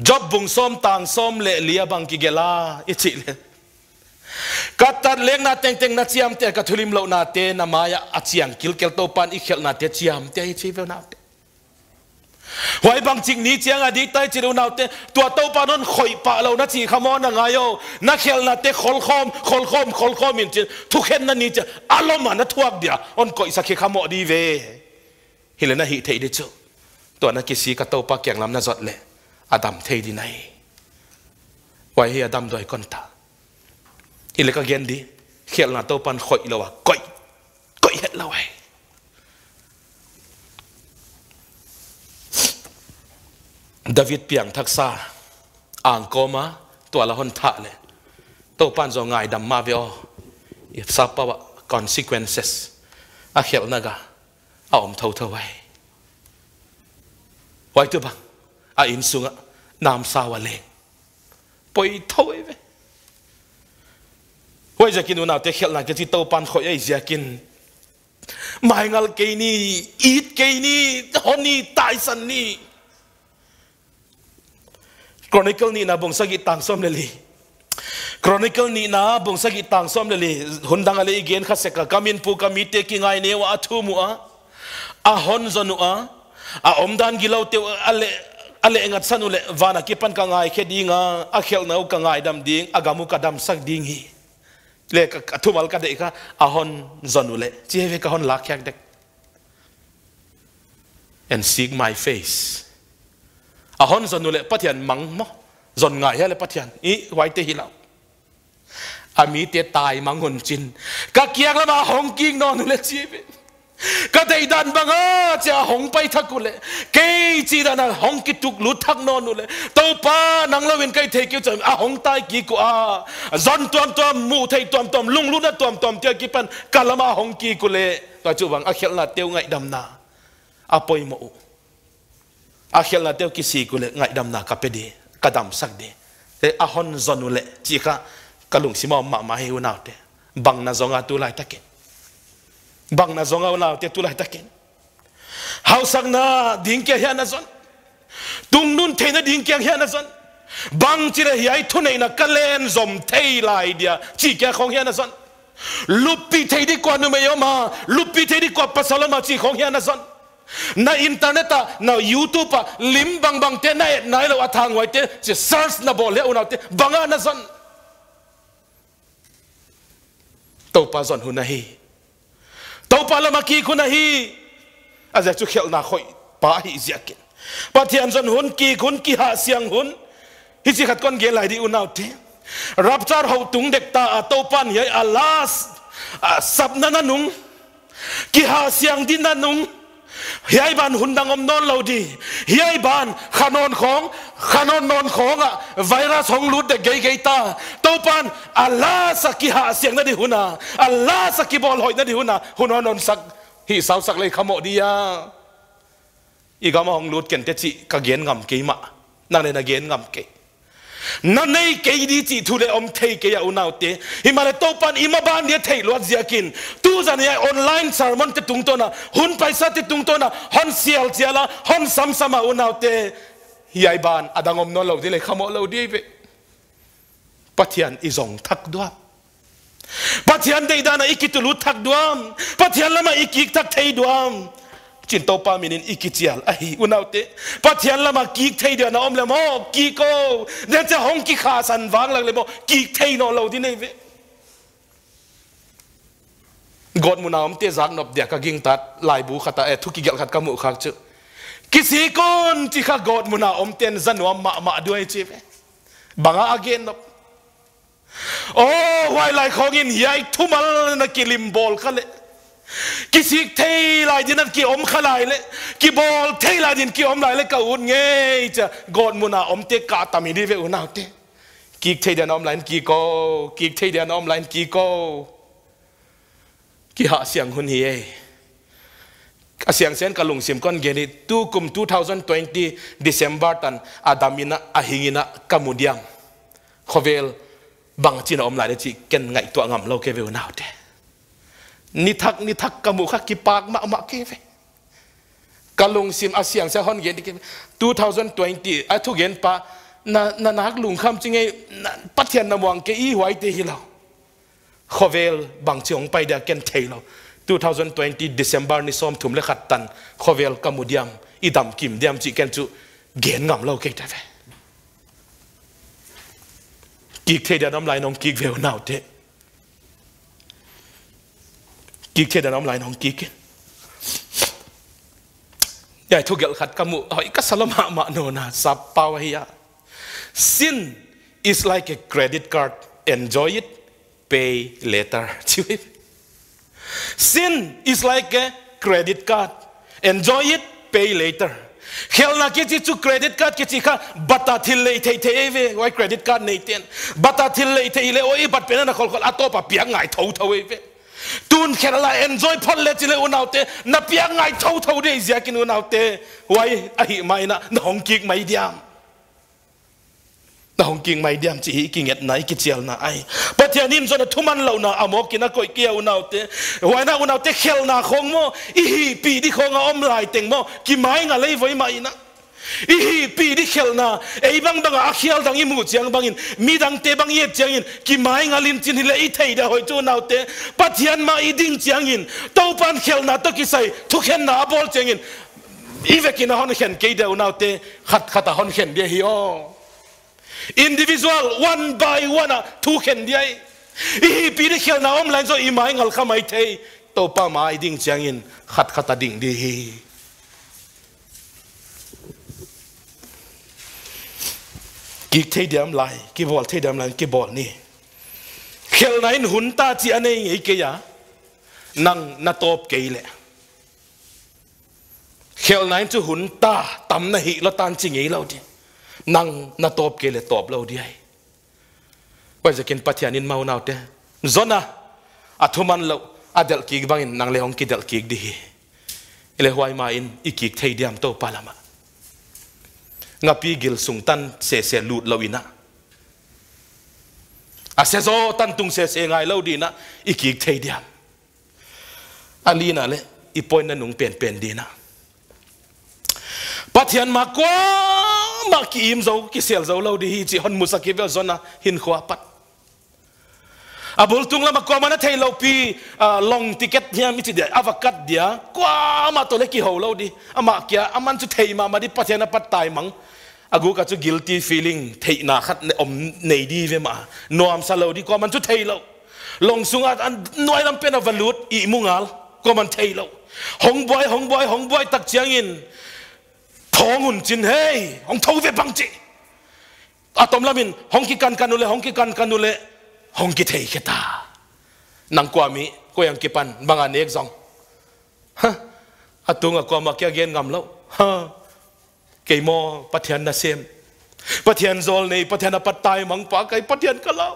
จบบุงส้มต่างส้มเลลีบางกิเกลาอิจิเลยกัตัดเลี้ยงนาเต็งเต็งนาเชียมเตะกัทุลิมเหล่านาเตนามายาอจฉริยงกิลเกลโตปันอิเคลนาเตเชียมเตะอชีเวนาเตไว้บางจิงนี้เชียงอดีตใต้จิรุนาเตตัวเต้าปานนข่อยปะเรานาจีขมอนางายโยนัเคลนาเตขลคอมขลคอมขลคอมอินจิทุกเห็นนั่นนี่จะอารมณ์นะทวกเดียอนก่อยสักเขขมอดีเวฮิเลนาฮิเทดิจูตัวนักกิสีกัตเต้าปักแกงลำนาจดเลยอดัมเทดินไนไว้เฮ้อดัมด้วยกันตา ile ka gen di khel na to pan khoi lawa koi koi het lawai David piang thak sa ang koma tua la hon tha le to pan zo ngai dam veo if sa pa consequences a khel na ga a thâu thâu wai wai tu bang a à, in sunga nam sa wa le poi thâu ve hoi zakin u te khel na ke chi to pan khoi ai zakin mai ngal ke ni eat ke ni honi tyson ni chronicle ni na bong sagi tang som le li chronicle ni na bong sagi tang som le li hundang ale igen kha seka kamin pu kami te ki ngai ne atu mua a a hon zonu a a omdan gilau te ale ale engat sanu le vana kipan pan ka ngai khe dinga a khel nau ka ngai dam ding agamu ka dam sak ding hi le ka thumal ka dei ka ahon zonule chi heve ka hon lakhyak dek and seek my face ahon à, zonule pathian mang mo zon ngai hele pathian i waite hilau ami à, te tai mangun chin ka kiak hong king no nule chi heve ก็ได้ดันบังเออจะหงไปทักกูเลยเกจีดันนะหงกิตุกลุทักนอนนู่เลยตัวป้านังเลวินไกเทกิวจะอ่ะหงตายกี่กูอ่ะจอนตัวมตัวมูไทยตัวมตัวลุงลุนะตัวมตัวเตียกี่ปันกาลมาหงกี่กูเลยตัวจูบังอาเขลนาเตียวไงดำนาอาปอยมูอาเขลนาเตียวกิสีกูเลยไงดำนากับเปดีกระดำสักเดแต่อาหอนจอนนู่เลยจีค่ะกะลุงสิมามามาเฮวนาเตบังนะจงอาตุไลตะเก็ bang na zonga lao te tu lai takin hau sak na ding ke hian na zon tung nun the na ding ke hian na zon bang chi re hiai thu nei na kalen zom thei lai dia chi ke khong hian na zon lupi thei di kwa nu me yo ma lupi thei di kwa pasalo ma chi khong hian na zon na internet na youtube lim bang bang te na na lo athang wai te chi search na bol he unaw te banga na zon to pa zon hu na hi to palama ki kuna hi azia chu khel na khoi pa hi zia kin pathian zon hun ki kun ki ha siang hun hi chi khat kon ge lai di unaw te rapchar ho tung dek ta a to pan hi alas sap na na nung ki ha siang din na nung เฮียบานหุ่นดังอมนอนเราดีเฮียบานขานอนของขานอนนอนของอะไวรัสของลุดเด็กเกย์ตาตัวปานอัลลาสักกิหาเสียงนั่นดิหุนาอัลลาสักกิบอลหอยนั่นดิหุนาหุนอนนอนสักฮีสาวสักเลยขโมดียาอีกามาของลุดเก่งเตจิกะเกียนงำเกยมะนั่นเลยนะเกียนงำเกย์ na nei ke di chi thu le om thei ke ya unaw te hi mare to pan ima ban ne thei lo zia kin tu zan ya online sermon te tung to na hun paisa te tung to na hon sial chiala hon sam sama unaw te hi ai ban adang adangom no lo di le khamo lo di ve pathian izong thak dua pathian dei dana ikitulu thak duam pathian lama ikik thak thei duam chin to pa min in ikichial ai unaute pathian lama ki thấy de na om làm mo ki ko de te hong ki khá san wang lang le mo ki thei no lo di nei ve god mu na om te zak nop de ka ging tat lai bu khata e thuki gel khat ka mu khak chu kisi kon ti kha god mu na om ten zanwa ma ma duai chi ve banga again nop oh, wai lai khong in yai thumal na kilim bol khale kì ki sik thei lai din ki om kha lai le ki bol thei lai din ki om lai le ka un nge cha god muna om te ka đi về ve una te kì thay dan om lại kì ko kì thay dan om lại kì ko kì ha siang hun hi e ka siang sen ka lung sim kon ge ni tu kum 2020 december tan adamina ahingina kamudiam khovel bang chin om lai le chi ken ngai to ngam lo ke ve una te นิทักนิทักกมุขกิปากมามะเกฟกลุงซิมอาเซียงเซฮอนเย็นดิเก2020อะทุเย็นปะนานานักลุงคำจรงไงปัทเทียนนำวังเกอีไว้เตฮิลาขเวลบางจงไปเดียกันเทลา2020 December นิสซอมถุมเลขัดตันขเวลกมุดยมอีดำกิมเดียมจีกันจุเกนงำเราเกิดได้กีกเทียดน้ำลายน้องกีกเวลนาวเตะ kike dan om lain hong kike ya thu gel khat kamu oi ka salama ma no na sapa ya sin à? is like a credit card enjoy it pay later sin is like a credit card enjoy it pay later khel na ke chu credit card ke chi kha bata thil le thei thấy ve wai credit card này nei ten bata thil le thei le oi bat pe nó khol khol ato à, pa piang ngai thau thau về. ตูนเขลายเอ็นจอยพอลเลจิเลอุนเอาเตนับยังไงเท่าเท่าเดียเสียกินอุนเอาเตไว้ไอ้ไม่นะน้องกิกไม่ดียมน้องกิงไม่ดียมจีกิงเอ็ดไหนกิจเจลนะไอ้ปัจทียนิมจนทุมันเหล่านะอามกินะก้อยเกียวอุนเอาเตไว้นะอุนเอาเตเขลนาคงโมอีปีที่คงอมลายเต็งโมกิไม้งะเลยไว้ไม่นะ i hi pi di khel na ei bang bang a khial dang i mu chiang bang in mi dang te bang ye chiang in ki mai nga lim chin hi le i thei da hoi chu nau te pathian ma i in to pan khel na to ki sai thu na bol chiang in i na hon khen ke da nau te khat khat hon khen be hi o individual one by one thu khen dia i hi pi di khel na om lan zo i mai ngal kha mai thei to pa ma i ding chiang in khat khat ding di hi ki thei diam lai ki bol thei diam lai ki bol ni khel nain hun ta chi ane nge ke ya nang na top ke le khel nain chu hun ta tam na hi lo tan chi nge lo di nang na top ke le top lo di ai wa jakin pathian in mau naute zona athuman lo adel ki bangin nang le hong ki del ki le huai ma in ikik thei diam to palama ngapi gil sung tan se se lut ina. a à, se zo tan tung se se ngai lo dina ikik thei Ali na le ipoin à, na nung pen pen dina pathian ma ko ma ki im zo ki sel zo lo di hi chi hon musaki vel zona hin khwa pat abul à, tung lama ko mana thei pi à, long ticket hiam mi dia avakat dia kwa ma to le ki ho lo di ama kya aman chu thei ma ma di pathena pat tai mang agu ka chu guilty feeling thei na khat ne om nei di ve ma noam sa lo di ko man chu thei lo long sunga an noi lam pen avalut i mungal ko man thei lo hong boy hong boy hong boy tak chiang in thong un chin hei hong thau ve bang chi atom lamin hong ki kan kanule hong ki kan kanule hong ki thei kheta nang kwa mi ko yang ki pan banga nek zong ha atunga kwa ma kya gen ngam lo ha ke mo pathian na sem pathian zol nei pathian pat tai mang pa kai pathian ka lo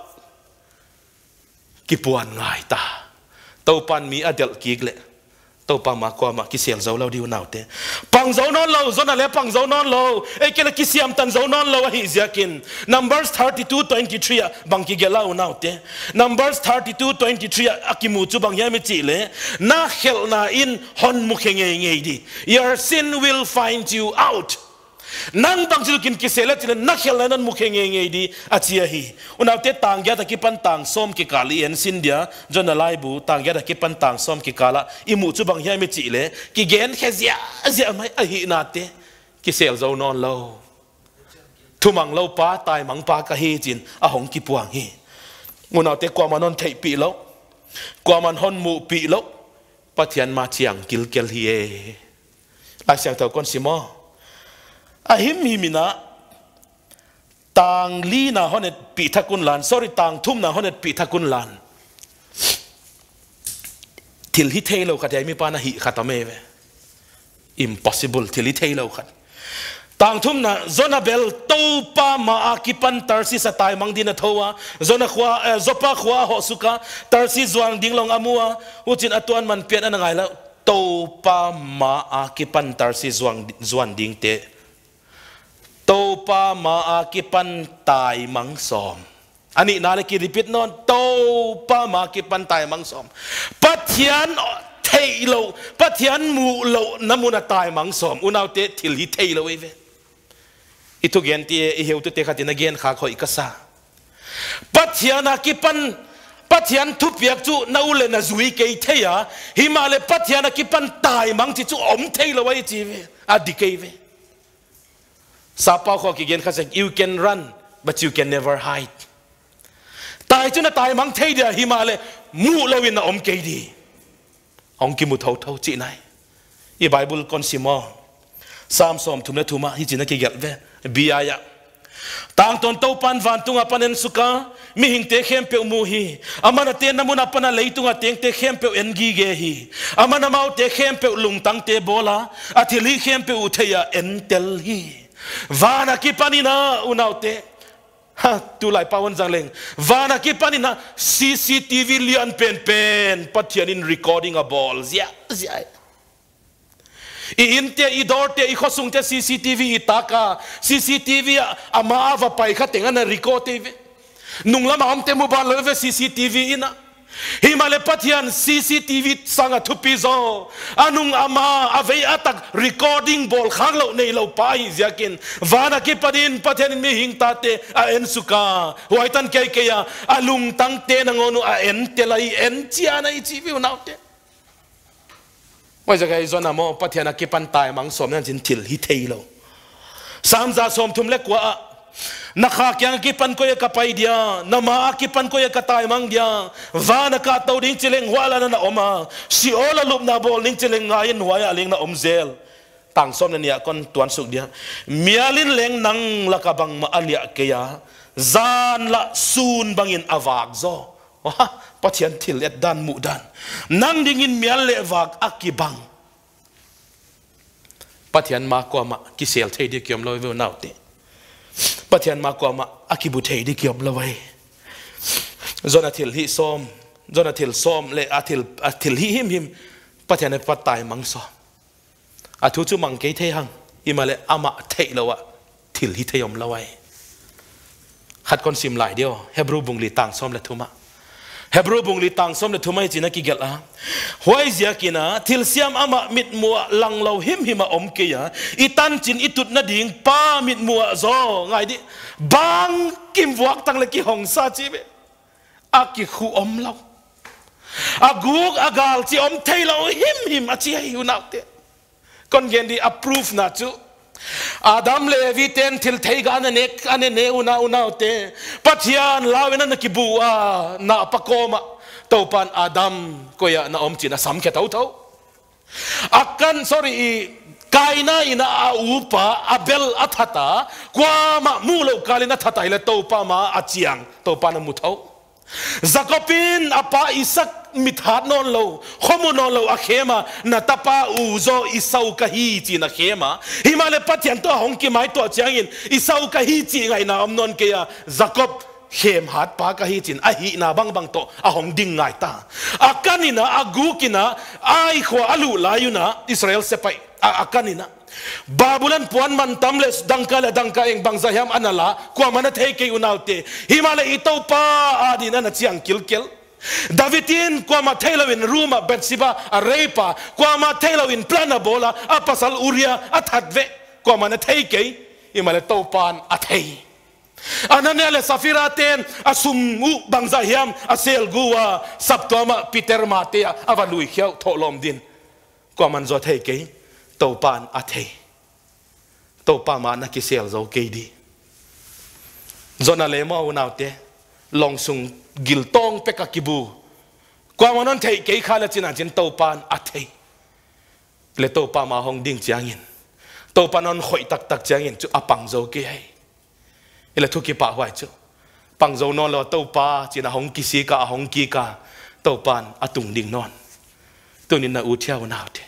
ki puan ngai ta to pan mi adel ki gle tàu bằng mà qua mà kí xiêm dấu lâu điu nào thế bằng dấu non lâu zona là lẽ bằng dấu non lâu ấy cái là kí xiêm tận dấu non lâu hi zia kin numbers 32 23 à bằng kí gelau nào thế numbers 32 23 à kí mu chu bằng yami chỉ lẽ na khel na in hon mu khe nge nge đi your sin will find you out nang tang chil kin ki sele tin na khel nan mukhe nge nge di achia hi unaw te tang gya ta ki pan tang som ki kali en sin dia jon lai bu tang gya ta ki pan tang som ki kala i mu chu bang hi mi chi le ki gen khe zia zia mai a hi na te ki sel zo non lo thu mang lo pa tai mang pa ka hi chin a hong ki puang hi unaw te kwa manon thei pi lo kwa man hon mu pi lo pathian ma chiang kil kel hi e la siang tho kon simo อหิมหิมินะต่างลีนาฮอนเนตปีทักุนลานสอรี่ต่างทุ่มนาฮอนเนตปีทักุนลานทิลฮิเทโลขัดยังมีปานหิขัตเมเวอิมพอสิบลทิลฮิเทโลขัดต่างทุ่มนาโซนาเบลโตปามาอากิปันทาร์ซิสตายมังดินทัวาโซนาขวาโซปาขวาฮอสุกาทาร์ซิสวางดิงลองอามัวอุจินอตวันมันเพียนอันไงละโตปามาอากิปันทาร์ซิสวางสวางดิงเต topa ma akipan tai mang som ani na ki repeat non topa ma akipan tai mang som pathian thei lo pathian mu lo namuna tai mang som unaw te thil hi thei lo ve itu gen ti e, e heu te khatin again kha khoi kasa pathian akipan pathian thu piak chu nau le na zui ke theya himale pathian akipan tai mang chi chu om thei lo wai chi ve adikei ve sa pau kho ki gen kha sek you can run but you can never hide tai chu na tai mang thei dia himale mu lo win na om ke di ong ki mu thau thau chi nai i bible kon simo samsom thumna thuma hi china ki gel ve biaya tang ton to pan van tunga panen suka mi hing te khem pe mu hi amana te namuna pana leitunga teng te khem pe en gi ge hi amana mau te khem pe lung tang te bola athili khem pe utheya en tel hi Vana ki panina unaute. Ha, tulai pawon zangleng. Vana ki panina CCTV lian pen pen patianin recording a ball. Zia, zia. I inte i dorte i khosung te CCTV itaka. CCTV ama ava pai khatenga na record TV. Nung lama amte mobile leve CCTV ina. himale pathian cctv sanga thupi zo anung ama avei atak recording bol khang lo nei lo pai ziakin vana ki padin pathian mi hing ta te a en suka huaitan ke ke ya alung tang te na ngonu a en te lai en chia na i chi vi na te wai zaga i zona mo pathian a ki pan tai mang som nan jin til hi thei lo samza som thum le kwa na kha kyang ki pan ko ye ka pai dia na ma ki pan ko ye ka tai mang dia va na ka to ding chileng wala na na oma si ola lup na bol ning chileng nga in wa ya ling na om zel tang som na nia kon tuan suk dia mialin leng nang la ka ma alia ke zan la sun bangin awak zo wa pathian thil et dan mu dan nang dingin mial le wak akibang pathian ma ko ma kisel thei di kiom loi ve naute ปัจจัยมากกว่ามาอักิบุเทยดิเกียบละไว้จนอาทิลฮิซอมจนอาทิลซอมเลอาทิลอาทิลฮิฮิมฮิมปัจจัยในปัตตายมังซอมอาทุจุมังเกยเทหังอิมาเลอามะเทยละวะทิลฮิเทยมละไว้ขัดคนซิมหลายเดียวเฮบรูบุงลีต่างซอมและทุมา hebrew bung li tang som le thumai china ki gel a hoi zia kina til siam ama mit mua lang lo him him a om ke ya itan chin itut na ding pa mit mua zo ngai di bang kim wak tang le ki hong sa chi be a ki khu om lo a guk a gal chi om thei lo him him a chi hi unaute kon gen di approve na chu adam le vi ten thil thei ga na nek ane ne una una te pathian lawena na kibua na pakoma topan adam koya na om na sam khe tau tau akan sorry kaina ina a upa abel athata kwama mulo kalina thata ile topa ma achiang topa na muthau zakopin apa isak mithat non lo khomu non lo akhema na tapa uzo isau ka hi chi na khema himale pathian to hong ki mai to changin isau ka hi chi ngai na amnon ke ya zakob khem hat pa ka hi chin a hi na bang bang to a hong ding ngai ta akanina agu kina ai kho alu layuna israel sepai akanina babulan puan man tamles dangka le dangka eng bangza hiam anala kwa mana thei ke unalte himale itopa adina na chiang kilkel Davidin kwa ma thailawin ruma betsiba a repa kwa ma thailawin plana bola a pasal uria a thatve kwa mana thei ke imale topan a thei anane le safira ten asum u bangza hiam asel guwa saptoma peter matea avalui khiau tholom din kwa man zo thei ke tàu pan à thế tàu pa mà nó kisel zau kê đi zona le mau nào thế long sung gil tông pe ka kibu qua mà non thấy cái khá là chín chín tàu pan à thế le tàu pa mà hong ding chiang yên tàu pa non khoi tắc tak chiang in à apang zau kê hay e là thuốc kia pa hoài chu pang zau non là tàu pa chỉ là kí kisi ka hong kí ka tàu pan atung ding non tôi nên là u theo nào thế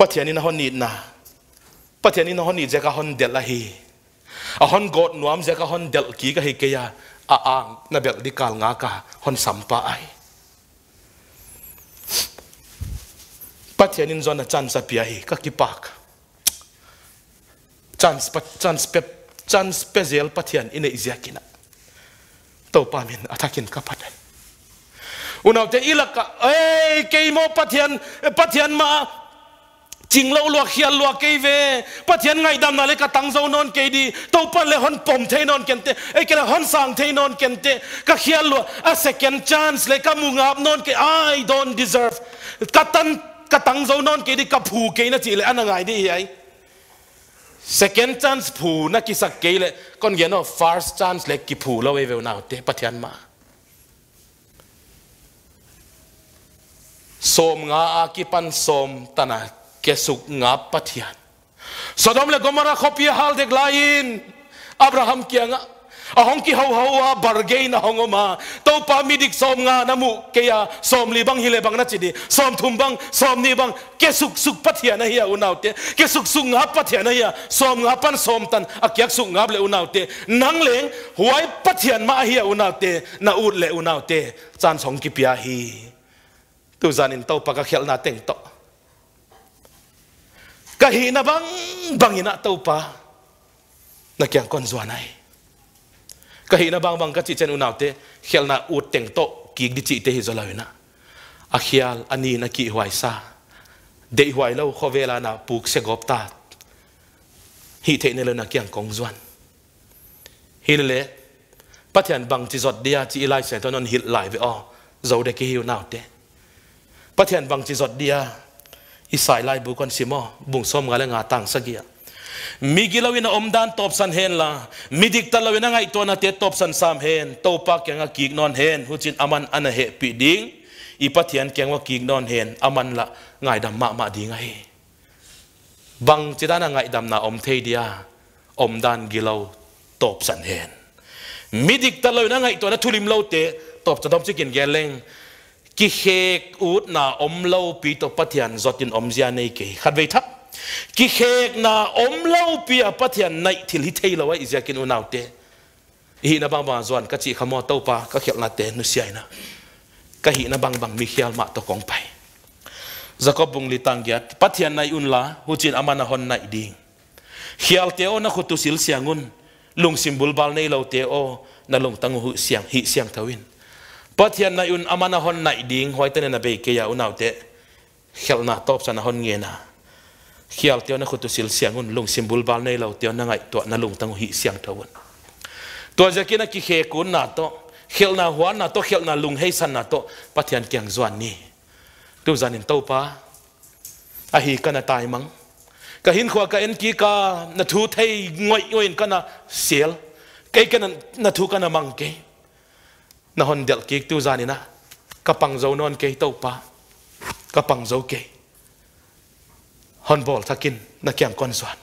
Bất pathianin a hon nit na pathianin a hon nit zeka hon del a hi a hon god nuam zeka hon del ki ka hi keya a ang na bel di kal nga ka hon sampa ai pathianin zona chance a pia hi ka ki pak chance pat chance pe chance special bất pathian ine izakina to pamin atakin ka patai unaw te ilaka ei keimo pathian pathian ma chính lâu luộc hiền luộc cây về bắt thiên ngày đam là cái tăng dâu non cây đi tàu pan là hon bom thấy non kiện tê ấy cái là hon sang thấy non kiện tê cái hiền luộc a second chance lấy cái mung áp non cái I don't deserve cái tăng cái tăng dâu non cây đi cái phù cây nó chỉ là anh ngày đi ấy second chance phù nó kí sắc cây lệ con ghé nó first chance lấy kí phù lâu về nào tê bắt thiên mà som nga akipan som tanah ke suk nga pathian sodom le gomora khopia hal dek lain abraham kia kianga ahong ki ho ho bargain hongoma tàu pa midik som nga namu keya som li bang hile bang na chidi som thum bang som ni bang ke suk suk na hiya unau te, ke suk suk ngáp nga na hiya som ngáp pan som tan akyak suk ngáp le unau te, nang leng huai pathian ma hiya unau te, na ut le unau te, chan song ki pia hi tu zanin tàu pa ka khel na teng to kahi na bang bangina topa na kyang kon zuanai kahi na bang bang ka chi chen unaute khelna u teng to ki di chi te hi zolawina a khial ani na ki huai sa de huai lo khovela na puk se gop ta hi the ne lo na kyang kong zuan hi le pathian bang chi zot dia chi lai se non hil lai ve o zo de ki hi unaute pathian bang chi zot dia sai lai bu kon simo bung som gale nga tang sagia mi gilawin na omdan top san hen la mi dik talawin nga ito na te top san sam hen pa kya nga kik non hen huchin aman ana he pi ding ipathian kya nga kik non hen aman la ngai dam ma ma ding ai bang chidana ngai dam na om thei dia om omdan gilaw top san hen mi dik talawin nga ito na thulim lo te top chadom chikin leng khi hek út na om lo pi thiền pathian zotin om zia này ke khát ve thap khi hek na om lo pi a pathian nai thil hi thei lo ai zia kin unaw te hi na bang bang zon ka chi khamo to pa ka khel na te nu sia na ka hi na bang bang mi khial ma to kong pai jacob bung li tang giat pathian nai un la hu chin amana hon nai ding khial te ona khutu sil siangun lung simbul bal nei lo te o na lung tangu hu siang hi siang thawin pathian na un amana hon nai ding hoi tane na be ke ya unaw te khel na top sana hon nge na khial te na khutu sil siang un lung simbul bal nei lau te na ngai to na lung tang hi siang thawun to jakina na khe kun na to khel na huan na to khel na lung hei san na to pathian kyang zuan ni tu zanin tau pa a hi na tai mang ka hin khwa ka en ki ka na thu thei ngoi ngoi kana sel kai kana na thu kana mang ke na hon del ki tu zani na kapang zo non ke to pa kapang zo ke hon bol thakin na kyang kon zwan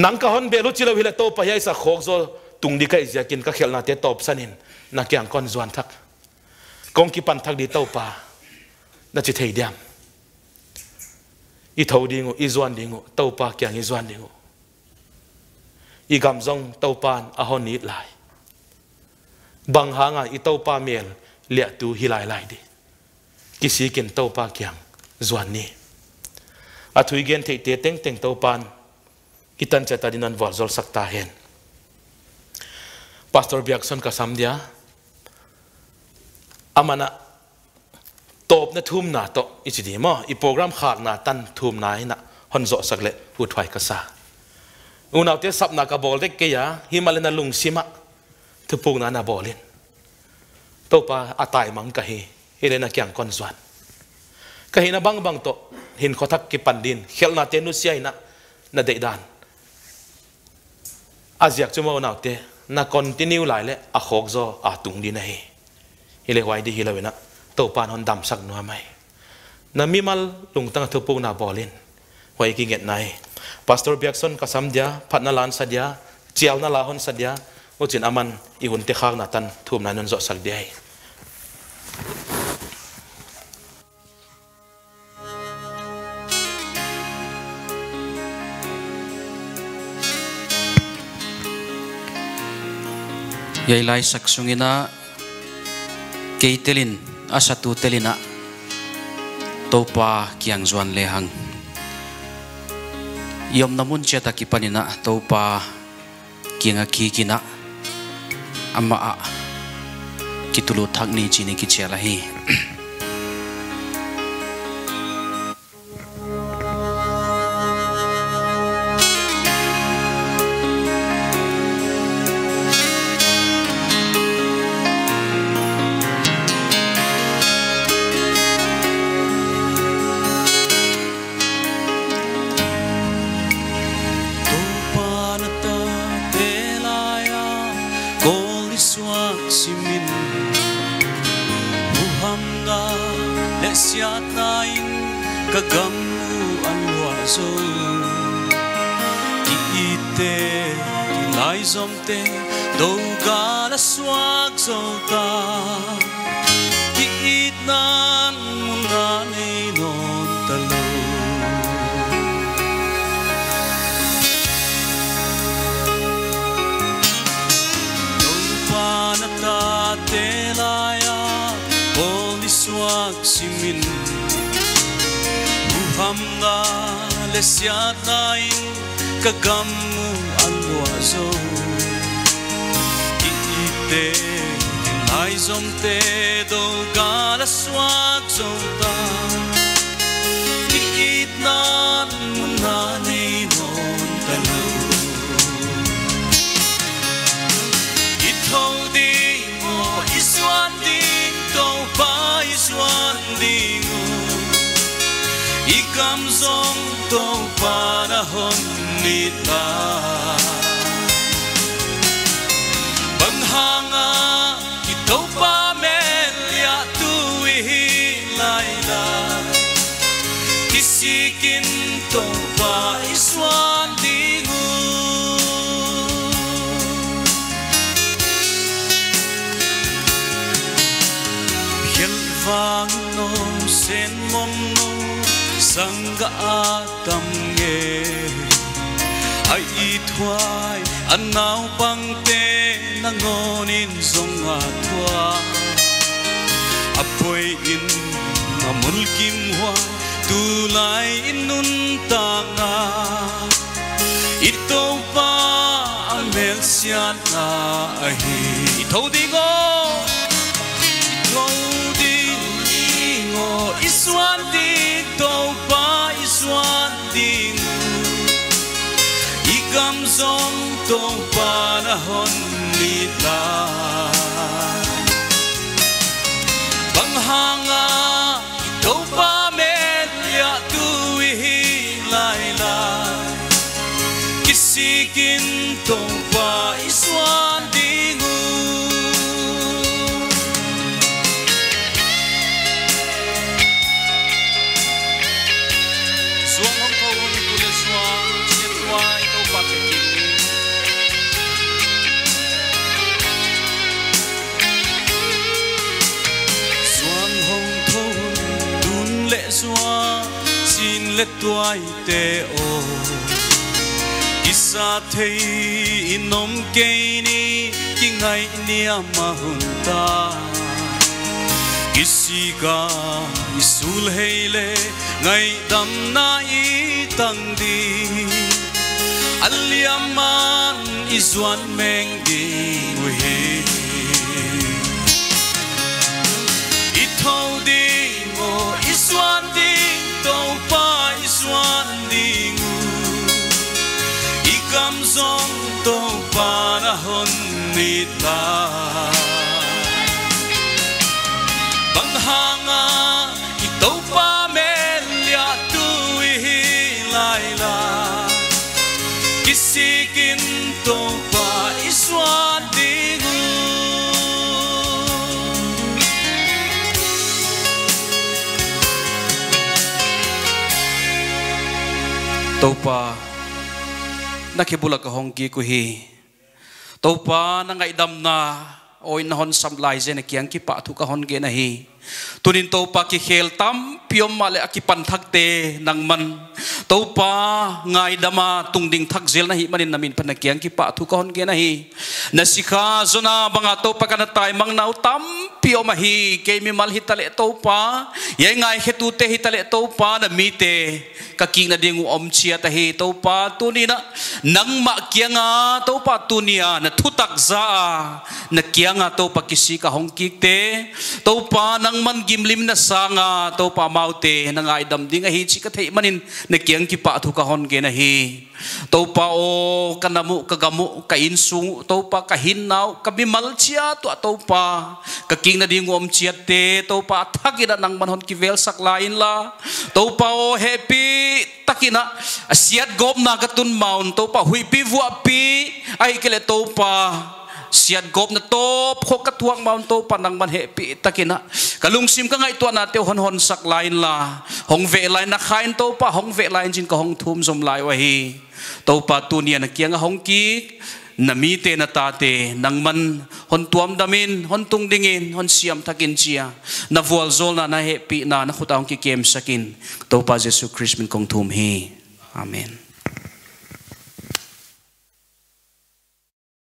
nang ka hon belu chilo hila to pa yai sa khok zo tung di ka izya kin ka khel na te top sanin na kyang kon zwan thak kong ki pan thak di to pa na chi thei diam i thâu đi ngủ i doan đi ngủ tàu pa kyang i doan đi ngủ i gam zong tàu pan a hon nít lại bằng hàng à tàu pa mel liệt tu lại lại đi kí kisi kin tau pa kyang zuan ni a thui gen thei te teng teng tau pan kitan chata dinan wal zol sakta hen pastor biakson ka dia, amana top na thum na to ít chỉ ma i program khác na tan thum na na hon zo sakle u thwai ka u unaw te sap na ka bol hi ke ya himalena lung sima thu pung na na bo lên to pa atai à mang ka hi hele na kyang con zwan ka hi na bang bang to hin khothak ki pandin khéo na tên nước sia na na de dan aziak à mau na te na continue lại le à khok zo à tung đi này hele hoài đi hele na tàu pa hòn dam sắc nu mai na mi mal lung tăng thu pung na bo lên wai ki nget nai pastor biakson kasam dia phat na lan sadia chial na la hon sadia o chin aman i hun te khak na tan thum na non zo sak de ai yai lai sak sungina linh asatu telina topa kiang zuan lehang yom namun cheta kipanina topa kinga kikina ama kitulo kitulu thakni chini ki chela hi Ikam zong tong panahon nita cả tâm nghề ai y thoai ăn nào băng tê na ngô in dòng à thoa à bôi in mà muốn kim hoa tu lại in nun ta ngà ít tàu ba à, mel xian na ai thâu đi ngô tong panahon nila le tuai te o Kisa thei inom keini ki ngai ni ama hunta Kisi ga isul heile ngai dam na i tang di Aliaman izwan meng din Taupa, nakibula ka ko hi. Taupa, nangaidam na, o inahon samlay zen, kiyang kipa, tukahon ginahi. tunin topa ki khel tam piom male aki pan thakte nang man topa ngai dama ding thak zel hi manin namin panakiang ki pa thu kon ge nahi nasikha zona banga topa kana tai mang nau tam piom hi ke mi mal hi tale topa ye ngai hetu te hi tale topa na mi te ka ki na dingu om chia ta hi topa tunina nang ma kianga topa tunia na thutak za na kianga topa kisi ka hong ki te topa nang nang man gimlim na sanga to pa maute na ngai dam ding a hi chi ka thei manin ne kiang ki pa thu ka hon ge na hi to pa o kanamu ka gamu ka insu to pa ka hin nau ka bi mal chia to to pa ka king na ding om chia te to pa thakira nang man hon ki vel sak la in to pa o happy takina asiat gom na ka tun maun to pa hui pi vu pi ai kele to pa sian gop na top ho katuang maun panang manhe pi takina kalungsim ka nga ito na teo hon hon sak la hong ve lain na kain to pa hong ve lain jin ka hong thum som lai wahi to pa tunia na kiang hong ki namite na tate nang man hon tuam damin hon tung dingin hon siam takin siya na vualzol na na hepi na nakutaong kikiem sakin to pa Jesu Christ min kong tumhi Amen.